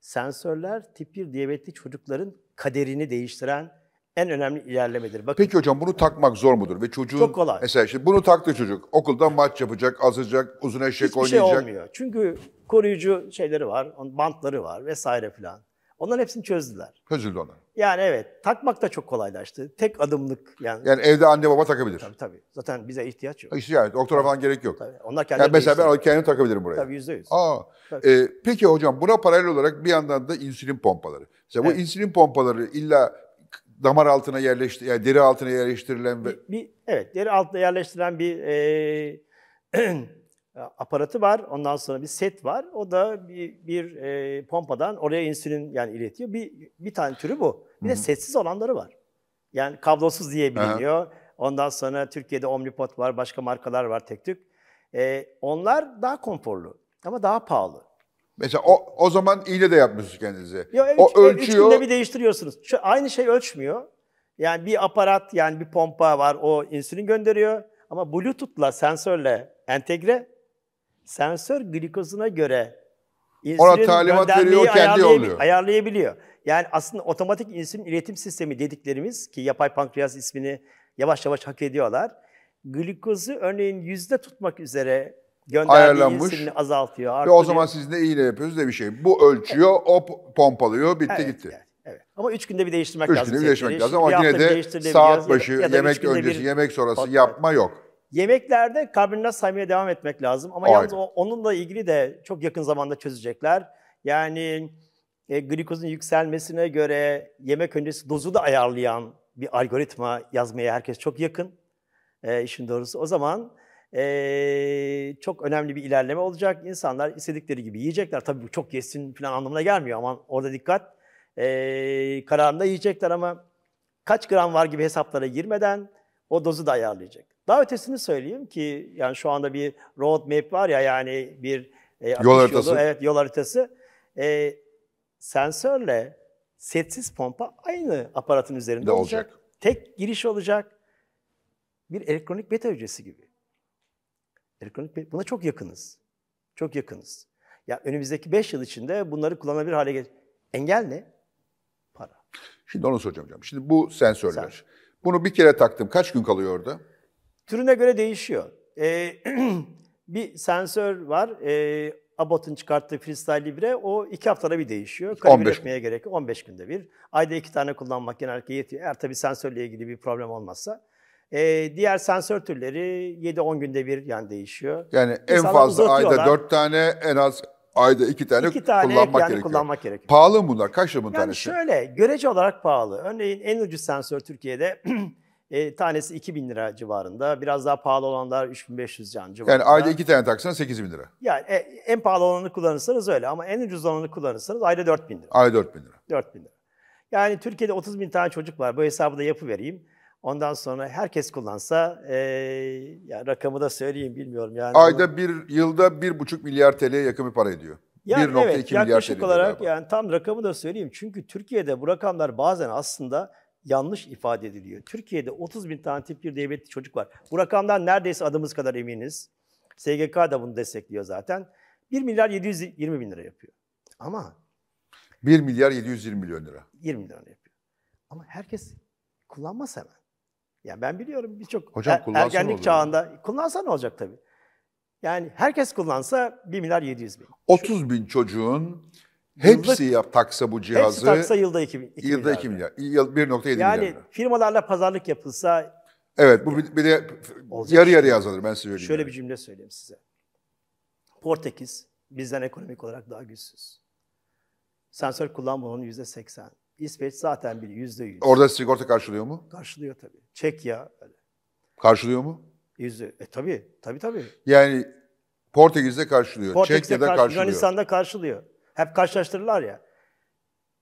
Sensörler tip 1 diyabetli çocukların kaderini değiştiren en önemli ilerlemedir. Bakın, Peki hocam bunu takmak zor mudur? Ve çocuğun çok kolay. mesela işte bunu taktı çocuk. Okulda maç yapacak, azacak, uzun eşek Hiçbir şey oynayacak. Hiçbir şey olmuyor. Çünkü koruyucu şeyleri var, bantları var vesaire filan. Onların hepsini çözdüler. Çözüldü onlar. Yani evet, takmak da çok kolaylaştı. Tek adımlık yani. Yani evde anne baba takabilir. Tabii tabii. Zaten bize ihtiyaç yok. İhtiyaç, yani, doktora falan gerek yok. Tabii. Onlar kendileri yani mesela ben kendim takabilirim buraya. Tabii yüzde yüz. Aa, E, peki hocam buna paralel olarak bir yandan da insülin pompaları. Mesela evet. bu insülin pompaları illa damar altına yerleştir, yani deri altına yerleştirilen bir... bir evet, deri altına yerleştirilen bir e, [clears throat] aparatı var. Ondan sonra bir set var. O da bir, bir e, pompadan oraya insülin yani iletiyor. Bir bir tane türü bu. Bir Hı-hı. de setsiz olanları var. Yani kablosuz diye biliniyor. Hı-hı. Ondan sonra Türkiye'de Omnipod var, başka markalar var tek tük. E, onlar daha konforlu ama daha pahalı. Mesela o, o zaman iğne de yapmışsınız kendinize. Yo, üç, o ölçüyor. Üç günde bir değiştiriyorsunuz. Şu, aynı şey ölçmüyor. Yani bir aparat yani bir pompa var o insülin gönderiyor. Ama Bluetooth'la sensörle entegre sensör glikozuna göre insülin göndermeyi ayarlayabil- ayarlayabiliyor. Yani aslında otomatik insülin iletim sistemi dediklerimiz ki yapay pankreas ismini yavaş yavaş hak ediyorlar. Glikozu örneğin yüzde tutmak üzere Gönderdiği azaltıyor. Artırıyor. Ve o zaman siz de iğne yapıyorsunuz ne bir şey. Bu ölçüyor, o pompalıyor, bitti evet, gitti. Evet. Evet. Ama üç günde bir değiştirmek üç lazım. Üç günde bir değiştirmek lazım ama yine de saat başı, ya da yemek öncesi, bir... yemek sonrası yapma yok. Yemeklerde karbonhidrat saymaya devam etmek lazım. Ama Aynen. yalnız onunla ilgili de çok yakın zamanda çözecekler. Yani e, glikozun yükselmesine göre yemek öncesi dozu da ayarlayan bir algoritma yazmaya herkes çok yakın. E, işin doğrusu o zaman ee, çok önemli bir ilerleme olacak. İnsanlar istedikleri gibi yiyecekler. Tabii bu çok yesin falan anlamına gelmiyor ama orada dikkat. Ee, kararında yiyecekler ama kaç gram var gibi hesaplara girmeden o dozu da ayarlayacak. Daha ötesini söyleyeyim ki yani şu anda bir road map var ya yani bir e, yol haritası. evet yol haritası. E, sensörle setsiz pompa aynı aparatın üzerinde olacak. olacak. Tek giriş olacak. Bir elektronik beta hücresi gibi. Elektronik buna çok yakınız. Çok yakınız. Ya önümüzdeki 5 yıl içinde bunları kullanabilir hale gel. Engel ne? Para. Şimdi onu soracağım hocam. Şimdi bu sensörler. Sen. Bunu bir kere taktım. Kaç gün kalıyor orada? Türüne göre değişiyor. Ee, [clears throat] bir sensör var. Ee, Abbott'un çıkarttığı Freestyle Libre o iki haftada bir değişiyor. Kalibir etmeye gün. gerek 15 günde bir. Ayda iki tane kullanmak genellikle yetiyor. Eğer tabii sensörle ilgili bir problem olmazsa. E, diğer sensör türleri 7-10 günde bir yani değişiyor. Yani İnsanlar en fazla ayda 4 tane, en az ayda 2 tane, iki tane kullanmak, yani gerekiyor. kullanmak gerekiyor. Pahalı mı bunlar? Kaç lira bunun yani tanesi? Şöyle, görece olarak pahalı. Örneğin en ucuz sensör Türkiye'de [clears throat] e, tanesi 2000 lira civarında. Biraz daha pahalı olanlar 3500 can civarında. Yani ayda 2 tane taksan 8000 lira. Yani e, en pahalı olanı kullanırsanız öyle ama en ucuz olanı kullanırsanız ayda 4000 lira. Ayda 4000 lira. 4000 lira. Yani Türkiye'de 30 bin tane çocuk var. Bu hesabı da yapıvereyim. Ondan sonra herkes kullansa e, ya rakamı da söyleyeyim bilmiyorum. yani. Ayda bir, yılda bir buçuk milyar TL'ye yakın bir para ediyor. Yani 1.2 evet, milyar yaklaşık olarak galiba. yani tam rakamı da söyleyeyim. Çünkü Türkiye'de bu rakamlar bazen aslında yanlış ifade ediliyor. Türkiye'de 30 bin tane tip 1 devletli çocuk var. Bu rakamdan neredeyse adımız kadar eminiz. SGK da bunu destekliyor zaten. 1 milyar 720 bin lira yapıyor. Ama 1 milyar 720 milyon lira. 20 milyon lira yapıyor. Ama herkes kullanmaz hemen. Yani ben biliyorum birçok er, ergenlik çağında kullansa ne olacak tabii. Yani herkes kullansa 1 milyar 700 bin. 30 bin çocuğun hepsi yılda, yap, taksa bu cihazı. Hepsi taksa yılda 2, 2 yılda milyar. 2 milyar. 1.7 milyar. Yani firmalarla pazarlık yapılsa. Evet bu bir, bir de yarı şey yarı yazılır ben size söyleyeyim. Şöyle yani. bir cümle söyleyeyim size. Portekiz bizden ekonomik olarak daha güçsüz. Sensör kullanmanın yüzde seksen. İsveç zaten bir yüzde yüz. Orada sigorta karşılıyor mu? Karşılıyor tabii. Çekya. Öyle. Karşılıyor mu? Yüzde. E tabii. Tabii tabii. Yani Portekiz'de karşılıyor. Portekiz'de Çekya'da karşı, karşılıyor. Yunanistan'da karşılıyor. Hep karşılaştırırlar ya.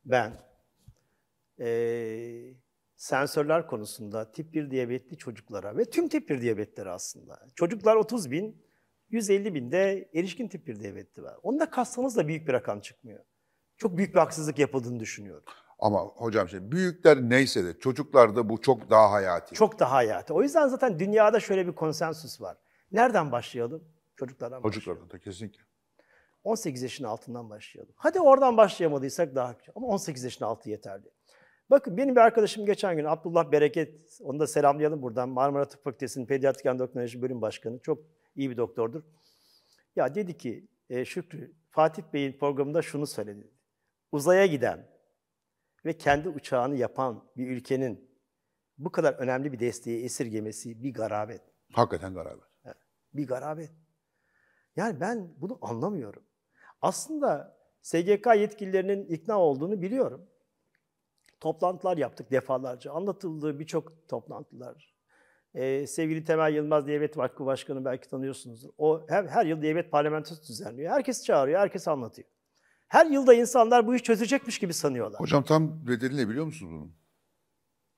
Ben e, sensörler konusunda tip 1 diyabetli çocuklara ve tüm tip 1 diyabetleri aslında. Çocuklar 30 bin, 150 binde erişkin tip 1 diyabetli var. Onu da kassanız büyük bir rakam çıkmıyor. Çok büyük bir haksızlık yapıldığını düşünüyorum. Ama hocam şimdi büyükler neyse de çocuklarda bu çok daha hayati. Çok daha hayati. O yüzden zaten dünyada şöyle bir konsensus var. Nereden başlayalım? Çocuklardan Çocuklardan da kesinlikle. 18 yaşın altından başlayalım. Hadi oradan başlayamadıysak daha güzel. Ama 18 yaşın altı yeterli. Bakın benim bir arkadaşım geçen gün Abdullah Bereket, onu da selamlayalım buradan. Marmara Tıp Fakültesi'nin Pediatrik Endokrinoloji Bölüm Başkanı. Çok iyi bir doktordur. Ya dedi ki, e, Şükrü, Fatih Bey'in programında şunu söyledi. Uzaya giden, ve kendi uçağını yapan bir ülkenin bu kadar önemli bir desteği esirgemesi bir garabet. Hakikaten garabet. bir garabet. Yani ben bunu anlamıyorum. Aslında SGK yetkililerinin ikna olduğunu biliyorum. Toplantılar yaptık defalarca. Anlatıldığı birçok toplantılar. Ee, sevgili Temel Yılmaz Diyanet Vakfı Başkanı belki tanıyorsunuzdur. O her, her yıl Diyanet Parlamentosu düzenliyor. Herkes çağırıyor, herkes anlatıyor. Her yılda insanlar bu iş çözecekmiş gibi sanıyorlar. Hocam tam bedeli ne biliyor musunuz bunun?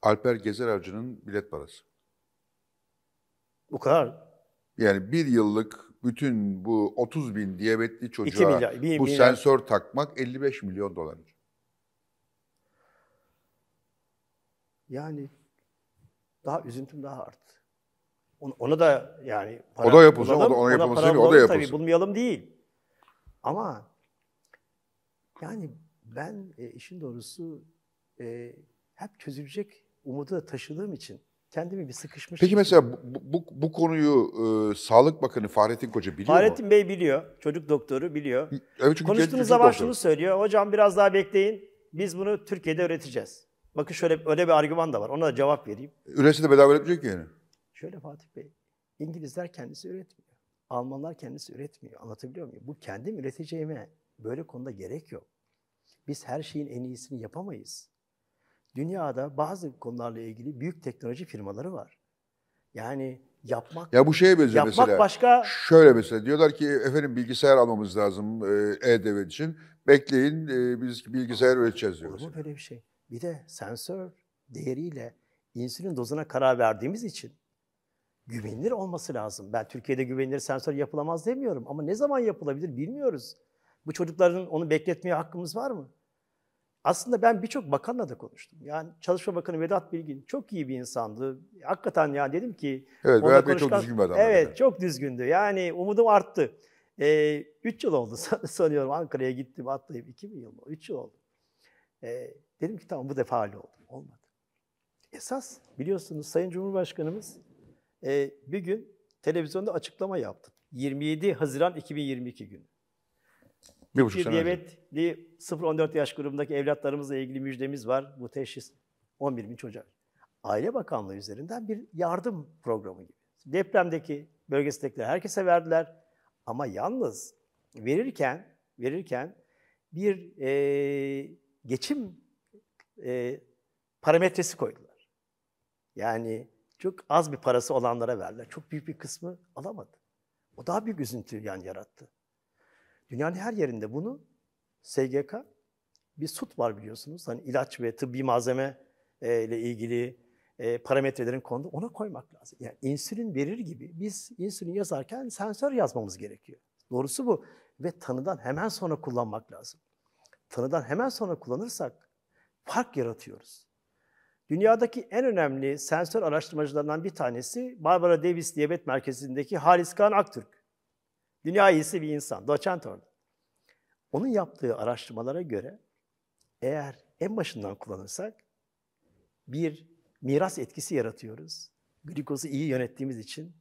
Alper Gezer Avcı'nın bilet parası. Bu kadar. Yani bir yıllık bütün bu 30 bin diyabetli çocuğa milyar, bir, bu milyar. sensör takmak 55 milyon dolar. Yani daha üzüntüm daha arttı. Ona da yani para o da yapılsın, ona, da, ona yapılması ona değil, o da yapılsın. Tabii bulmayalım değil. Ama yani ben e, işin doğrusu e, hep çözülecek umudu da taşıdığım için kendimi bir sıkışmış. Peki mesela bu, bu, bu konuyu e, Sağlık Bakanı Fahrettin Koca biliyor Fahrettin mu? Bey biliyor. Çocuk doktoru biliyor. Evet, çünkü Konuştuğunuz zaman doktoru. şunu söylüyor. Hocam biraz daha bekleyin. Biz bunu Türkiye'de üreteceğiz. Bakın şöyle öyle bir argüman da var. Ona da cevap vereyim. Üretse de bedava üretecek yani. Şöyle Fatih Bey. İngilizler kendisi üretmiyor. Almanlar kendisi üretmiyor. Anlatabiliyor muyum? Bu kendim üreteceğime böyle konuda gerek yok. Biz her şeyin en iyisini yapamayız. Dünyada bazı konularla ilgili büyük teknoloji firmaları var. Yani yapmak Ya bu şeye benziyor yapmak mesela. başka Şöyle mesela diyorlar ki efendim bilgisayar almamız lazım e, e-devlet için. Bekleyin e, biz bilgisayar üreteceğiz diyor. Olur mu böyle bir şey? Bir de sensör değeriyle insülin dozuna karar verdiğimiz için güvenilir olması lazım. Ben Türkiye'de güvenilir sensör yapılamaz demiyorum ama ne zaman yapılabilir bilmiyoruz. Bu çocukların onu bekletmeye hakkımız var mı? Aslında ben birçok bakanla da konuştum. Yani Çalışma Bakanı Vedat Bilgin çok iyi bir insandı. Hakikaten yani dedim ki... Evet, Vedat Bey çok düzgün bir adamdı. Evet, yani. çok düzgündü. Yani umudum arttı. Ee, üç yıl oldu [laughs] sanıyorum Ankara'ya gittim atlayıp. iki mi yıl mı? Üç yıl oldu. Ee, dedim ki tamam bu defa hali oldu Olmadı. Esas biliyorsunuz Sayın Cumhurbaşkanımız e, bir gün televizyonda açıklama yaptı. 27 Haziran 2022 günü. Bir buçuk sene diyabetli 0-14 yaş grubundaki evlatlarımızla ilgili müjdemiz var. Bu teşhis 11 bin çocuk Aile Bakanlığı üzerinden bir yardım programı gibi. Depremdeki bölgesindekiler herkese verdiler. Ama yalnız verirken verirken bir e, geçim e, parametresi koydular. Yani çok az bir parası olanlara verdiler. Çok büyük bir kısmı alamadı. O daha büyük üzüntü yani yarattı. Dünyanın her yerinde bunu SGK bir sut var biliyorsunuz. Hani ilaç ve tıbbi malzeme e, ile ilgili e, parametrelerin kondu ona koymak lazım. Yani insülin verir gibi biz insülin yazarken sensör yazmamız gerekiyor. Doğrusu bu ve tanıdan hemen sonra kullanmak lazım. Tanıdan hemen sonra kullanırsak fark yaratıyoruz. Dünyadaki en önemli sensör araştırmacılarından bir tanesi Barbara Davis Diyabet Merkezi'ndeki Halis Kağan Aktürk. Dünya iyisi bir insan, doçent orada. Onun yaptığı araştırmalara göre eğer en başından kullanırsak bir miras etkisi yaratıyoruz. Glikozu iyi yönettiğimiz için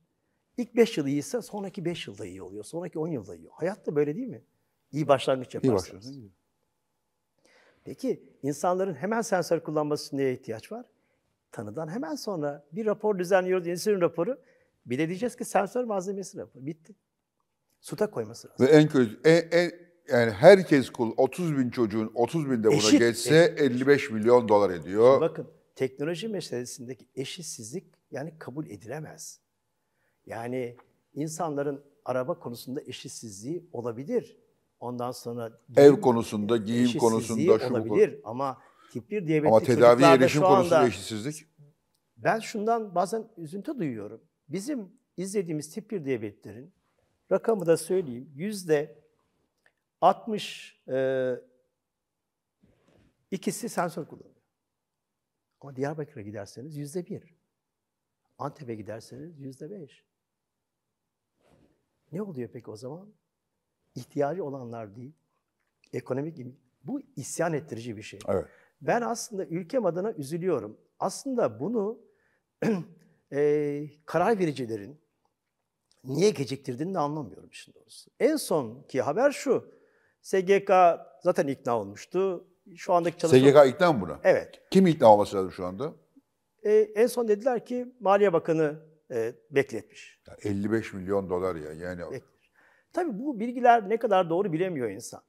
ilk 5 yıl iyiyse sonraki 5 yılda iyi oluyor, sonraki 10 yılda iyi. Hayatta böyle değil mi? İyi başlangıç yaparsanız. İyi Peki insanların hemen sensör kullanması neye ihtiyaç var? Tanıdan hemen sonra bir rapor düzenliyoruz, insülin raporu. Bir de diyeceğiz ki sensör malzemesi raporu. Bitti. Suta koyması lazım. Ve en kötü, en, en, yani herkes kul 30 bin çocuğun 30 bin de buna Eşit, geçse eşit. 55 milyon dolar ediyor. Şimdi bakın teknoloji meselesindeki eşitsizlik yani kabul edilemez. Yani insanların araba konusunda eşitsizliği olabilir. Ondan sonra ev konusunda, giyim konusunda şu olabilir bu. ama tip 1 diyabetik Ama tedavi erişim konusunda eşitsizlik. Ben şundan bazen üzüntü duyuyorum. Bizim izlediğimiz tip 1 diyabetlerin Rakamı da söyleyeyim. Yüzde 60 e, ikisi sensör kullanıyor. Ama Diyarbakır'a giderseniz yüzde bir. Antep'e giderseniz yüzde beş. Ne oluyor peki o zaman? İhtiyacı olanlar değil, ekonomik bu isyan ettirici bir şey. Evet. Ben aslında ülkem adına üzülüyorum. Aslında bunu [clears throat] e, karar vericilerin, Niye geciktirdiğini de anlamıyorum işin doğrusu. En sonki haber şu. SGK zaten ikna olmuştu. Şu andaki çalışma... SGK ikna mı buna? Evet. Kim ikna olması lazım şu anda? E, en son dediler ki Maliye Bakanı e, bekletmiş. Ya 55 milyon dolar ya yani. Bekletmiş. Tabii bu bilgiler ne kadar doğru bilemiyor insan.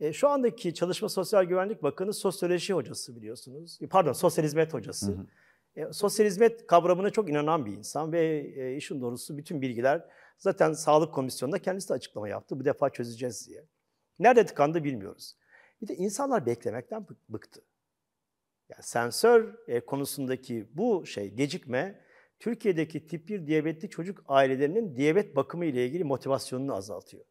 E, şu andaki Çalışma Sosyal Güvenlik Bakanı sosyoloji hocası biliyorsunuz. E, pardon sosyal hizmet hocası. Hı hı. E, sosyal hizmet kavramına çok inanan bir insan ve e, işin doğrusu bütün bilgiler Zaten Sağlık Komisyonu'nda kendisi de açıklama yaptı. Bu defa çözeceğiz diye. Nerede tıkandı bilmiyoruz. Bir de insanlar beklemekten bıktı. Yani sensör e, konusundaki bu şey gecikme Türkiye'deki tip 1 diyabetli çocuk ailelerinin diyabet bakımı ile ilgili motivasyonunu azaltıyor.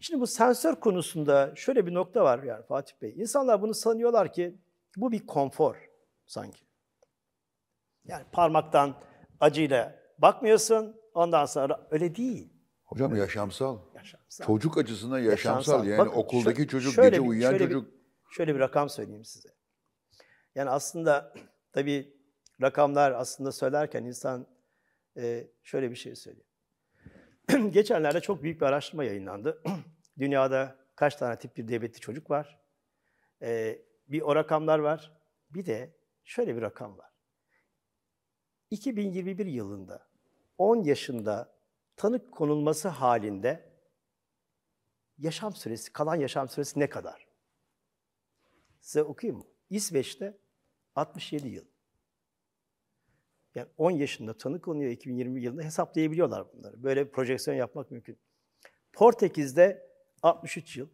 Şimdi bu sensör konusunda şöyle bir nokta var yani Fatih Bey. İnsanlar bunu sanıyorlar ki bu bir konfor sanki. Yani parmaktan acıyla bakmıyorsun, Ondan sonra öyle değil. Hocam evet. yaşamsal. yaşamsal. Çocuk açısından yaşamsal. yaşamsal. Yani Bakın, okuldaki şö- çocuk, şöyle gece bir, uyuyan şöyle çocuk. Bir, şöyle bir rakam söyleyeyim size. Yani aslında [clears throat] tabii rakamlar aslında söylerken insan e, şöyle bir şey söylüyor. [clears throat] Geçenlerde çok büyük bir araştırma yayınlandı. [clears throat] Dünyada kaç tane tip bir devletli çocuk var? E, bir o rakamlar var. Bir de şöyle bir rakam var. 2021 yılında 10 yaşında tanık konulması halinde yaşam süresi, kalan yaşam süresi ne kadar? Size okuyayım mı? İsveç'te 67 yıl. Yani 10 yaşında tanık olunuyor 2020 yılında hesaplayabiliyorlar bunları. Böyle bir projeksiyon yapmak mümkün. Portekiz'de 63 yıl.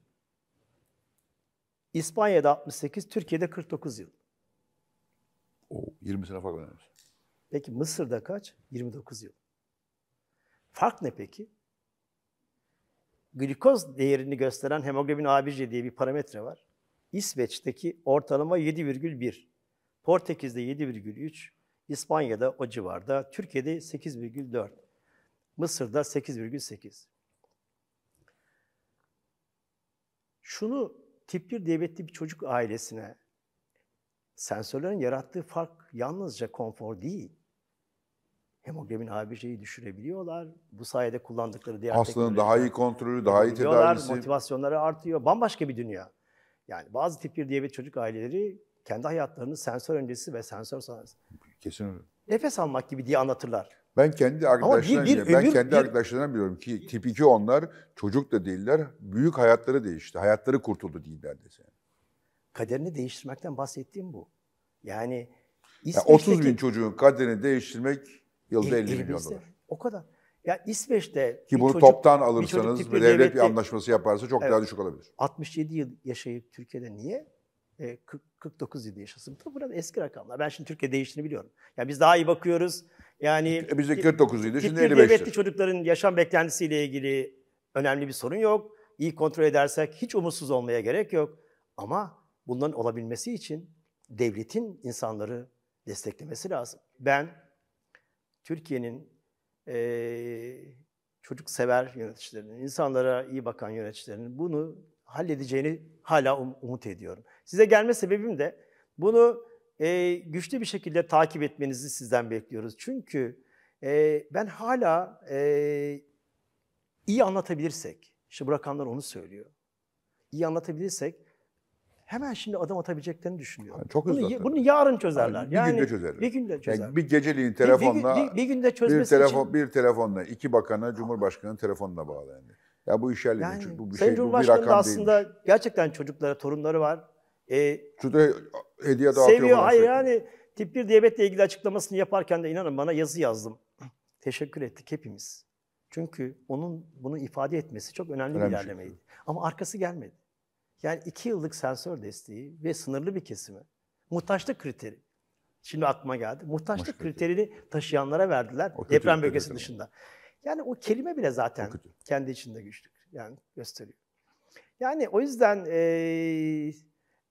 İspanya'da 68, Türkiye'de 49 yıl. O 20 sene fark önemli. Peki Mısır'da kaç? 29 yıl. Fark ne peki? Glikoz değerini gösteren hemoglobin A1c diye bir parametre var. İsveç'teki ortalama 7,1. Portekiz'de 7,3. İspanya'da o civarda. Türkiye'de 8,4. Mısır'da 8,8. Şunu tip 1 diyabetli bir çocuk ailesine sensörlerin yarattığı fark yalnızca konfor değil hemoglobin A1C'yi düşürebiliyorlar. Bu sayede kullandıkları diğer Aslında daha iyi kontrolü, daha iyi tedavisi. Motivasyonları artıyor. Bambaşka bir dünya. Yani bazı tip 1 diyabet çocuk aileleri kendi hayatlarını sensör öncesi ve sensör sonrası. Kesin öyle. Nefes almak gibi diye anlatırlar. Ben kendi arkadaşlarımdan, ben kendi bir... arkadaşlarım biliyorum ki tip 2 onlar çocuk da değiller. Büyük hayatları değişti. Hayatları kurtuldu değiller dese. Kaderini değiştirmekten bahsettiğim bu. Yani, yani 30 bin çocuğun kaderini değiştirmek Yılda 50 milyon dolar. O kadar. Ya İsveç'te ki bunu çocuk, toptan alırsanız bir, bir devlet bir anlaşması yaparsa çok evet, daha düşük olabilir. 67 yıl yaşayıp Türkiye'de niye 40, 49 yıl yaşasın. Tabii burada eski rakamlar. Ben şimdi Türkiye değiştiğini biliyorum. Yani biz daha iyi bakıyoruz. Yani e bizde 49 yıl şimdi 55. Devletli çocukların yaşam beklentisiyle ilgili önemli bir sorun yok. İyi kontrol edersek hiç umutsuz olmaya gerek yok. Ama bunların olabilmesi için devletin insanları desteklemesi lazım. Ben Türkiye'nin e, çocuk sever yöneticilerinin, insanlara iyi bakan yöneticilerinin bunu halledeceğini hala um, umut ediyorum. Size gelme sebebim de bunu e, güçlü bir şekilde takip etmenizi sizden bekliyoruz. Çünkü e, ben hala e, iyi anlatabilirsek, işte Burak Hanlar onu söylüyor, İyi anlatabilirsek hemen şimdi adım atabileceklerini düşünüyorum. Yani çok hızlı. Bunu, bunu yarın çözerler. Yani bir yani, günde çözerler. Bir günde çözerler. Yani bir geceliğin telefonla bir, bir, bir, bir günde çözmesi bir telefon için... bir telefonla iki bakanı Cumhurbaşkanı'nın telefonla bağlı yani. Ya bu iş halinde yani, çünkü bu bir Sayın şey bu bir rakam değil. aslında değilmiş. gerçekten çocuklara torunları var. Ee, Şurada hediye dağıtıyor. Seviyor. Hayır yani tip 1 diyabetle ilgili açıklamasını yaparken de inanın bana yazı yazdım. [clears throat] Teşekkür ettik hepimiz. Çünkü onun bunu ifade etmesi çok önemli, önemli bir şey, ilerlemeydi. Şey. Ama arkası gelmedi. Yani iki yıllık sensör desteği ve sınırlı bir kesimi. Muhtaçlık kriteri. Şimdi aklıma geldi. Muhtaçlık Maş kriterini kötü. taşıyanlara verdiler o deprem bölgesi dışında. Yani o kelime bile zaten kendi içinde güçlük yani gösteriyor. Yani o yüzden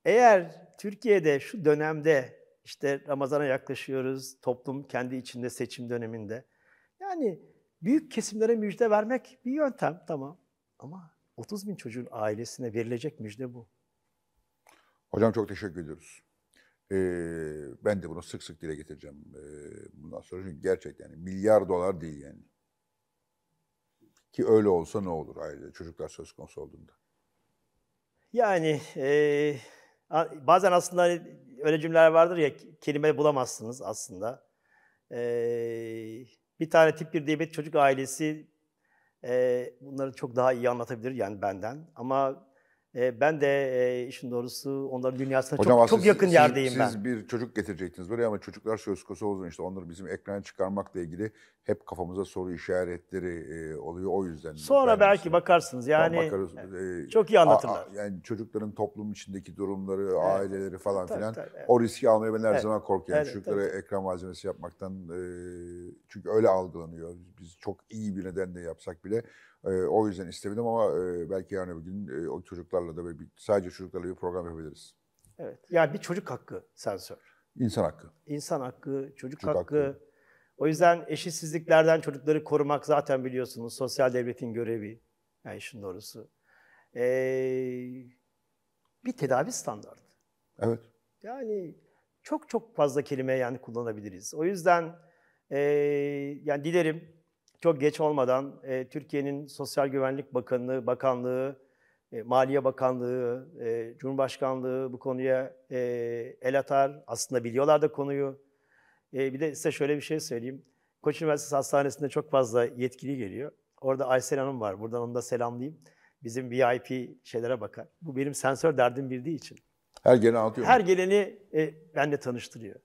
eğer Türkiye'de şu dönemde işte Ramazan'a yaklaşıyoruz, toplum kendi içinde seçim döneminde. Yani büyük kesimlere müjde vermek bir yöntem tamam ama 30 bin çocuğun ailesine verilecek müjde bu. Hocam çok teşekkür ediyoruz. Ee, ben de bunu sık sık dile getireceğim ee, bundan sonra. Çünkü gerçekten milyar dolar değil yani. Ki öyle olsa ne olur aile çocuklar söz konusu olduğunda. Yani e, bazen aslında hani öyle cümleler vardır ya kelime bulamazsınız aslında. E, bir tane tip bir diyabet çocuk ailesi bunları çok daha iyi anlatabilir yani benden. Ama ee, ben de e, işin doğrusu onların dünyasına Hocam çok, çok yakın siz, yerdeyim siz, ben. Siz bir çocuk getirecektiniz buraya ama çocuklar söz konusu olduğunu işte onları bizim ekrana çıkarmakla ilgili hep kafamıza soru işaretleri e, oluyor o yüzden. Sonra belki işte, bakarsınız yani bakarız, e, e, çok iyi anlatırlar. A, a, yani çocukların toplum içindeki durumları, evet. aileleri falan tabii, filan tabii, evet. o riski almaya ben her evet. zaman korkuyorum. Evet, Çocuklara tabii. ekran malzemesi yapmaktan e, çünkü öyle algılanıyor. Biz çok iyi bir nedenle yapsak bile e, o yüzden istemedim ama e, belki yani bugün e, o çocuklarla da bir, sadece çocuklarla bir program yapabiliriz. Evet. Yani bir çocuk hakkı sensör. İnsan hakkı. İnsan hakkı, çocuk, çocuk hakkı. hakkı. O yüzden eşitsizliklerden çocukları korumak zaten biliyorsunuz sosyal devletin görevi. Yani işin doğrusu. Ee, bir tedavi standartı. Evet. Yani çok çok fazla kelime yani kullanabiliriz. O yüzden e, yani dilerim çok geç olmadan e, Türkiye'nin Sosyal Güvenlik Bakanlığı, Bakanlığı, e, Maliye Bakanlığı, e, Cumhurbaşkanlığı bu konuya e, el atar. Aslında biliyorlar da konuyu. E, bir de size şöyle bir şey söyleyeyim. Koç Üniversitesi Hastanesi'nde çok fazla yetkili geliyor. Orada Aysel Hanım var. Buradan onu da selamlayayım. Bizim VIP şeylere bakar. Bu benim sensör derdim bildiği için. Her geleni anlatıyor. Her geleni e, benle tanıştırıyor.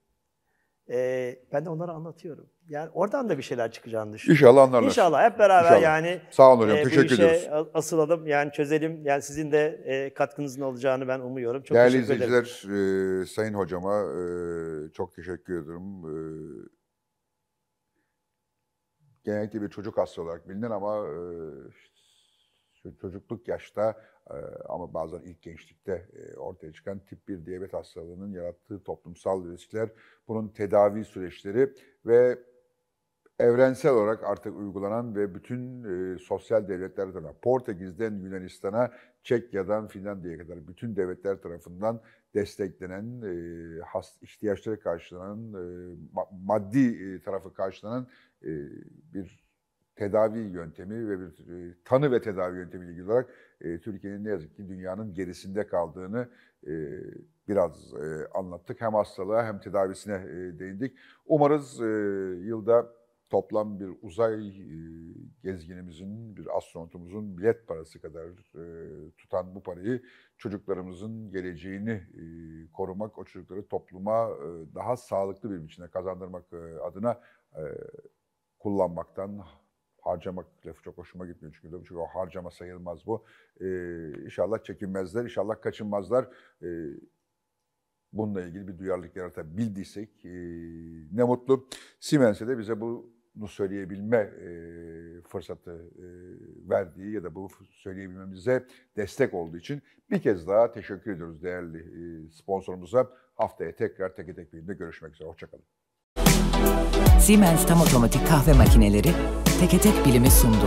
E, ben de onlara anlatıyorum. Yani oradan da bir şeyler çıkacağını düşünüyorum. İnşallah anlarlar. İnşallah hep beraber İnşallah. yani. Sağ olun hocam. E, teşekkür ederiz. asılalım yani çözelim. Yani sizin de e, katkınızın olacağını ben umuyorum. Çok Değerli teşekkür izleyiciler, e, Sayın Hocama e, çok teşekkür ediyorum. E, genellikle bir çocuk hasta olarak bilinir ama e, işte çocukluk yaşta e, ama bazen ilk gençlikte e, ortaya çıkan tip 1 diyabet hastalığının yarattığı toplumsal riskler, bunun tedavi süreçleri ve evrensel olarak artık uygulanan ve bütün e, sosyal devletler tarafından, Portekiz'den Yunanistan'a, Çekya'dan Finlandiya'ya kadar bütün devletler tarafından desteklenen, e, ihtiyaçları karşılanan, maddi tarafı karşılanan bir tedavi yöntemi ve bir e, tanı ve tedavi yöntemi ilgili olarak e, Türkiye'nin ne yazık ki dünyanın gerisinde kaldığını e, biraz e, anlattık. Hem hastalığa hem tedavisine e, değindik. Umarız e, yılda toplam bir uzay e, gezginimizin, bir astronotumuzun bilet parası kadar e, tutan bu parayı çocuklarımızın geleceğini e, korumak, o çocukları topluma e, daha sağlıklı bir biçimde kazandırmak e, adına e, kullanmaktan harcamak lafı çok hoşuma gitmiyor çünkü çünkü o harcama sayılmaz bu. Ee, inşallah çekinmezler, inşallah kaçınmazlar. Ee, bununla ilgili bir duyarlılık yaratabildiysek e, ne mutlu. Siemens'e de bize bunu söyleyebilme e, fırsatı e, verdiği ya da bu söyleyebilmemize destek olduğu için bir kez daha teşekkür ediyoruz değerli e, sponsorumuza. Haftaya tekrar Teke Tek Bilim'de görüşmek üzere. Hoşçakalın. Siemens Tam Otomatik Kahve Makineleri tek Bilim'i sundu.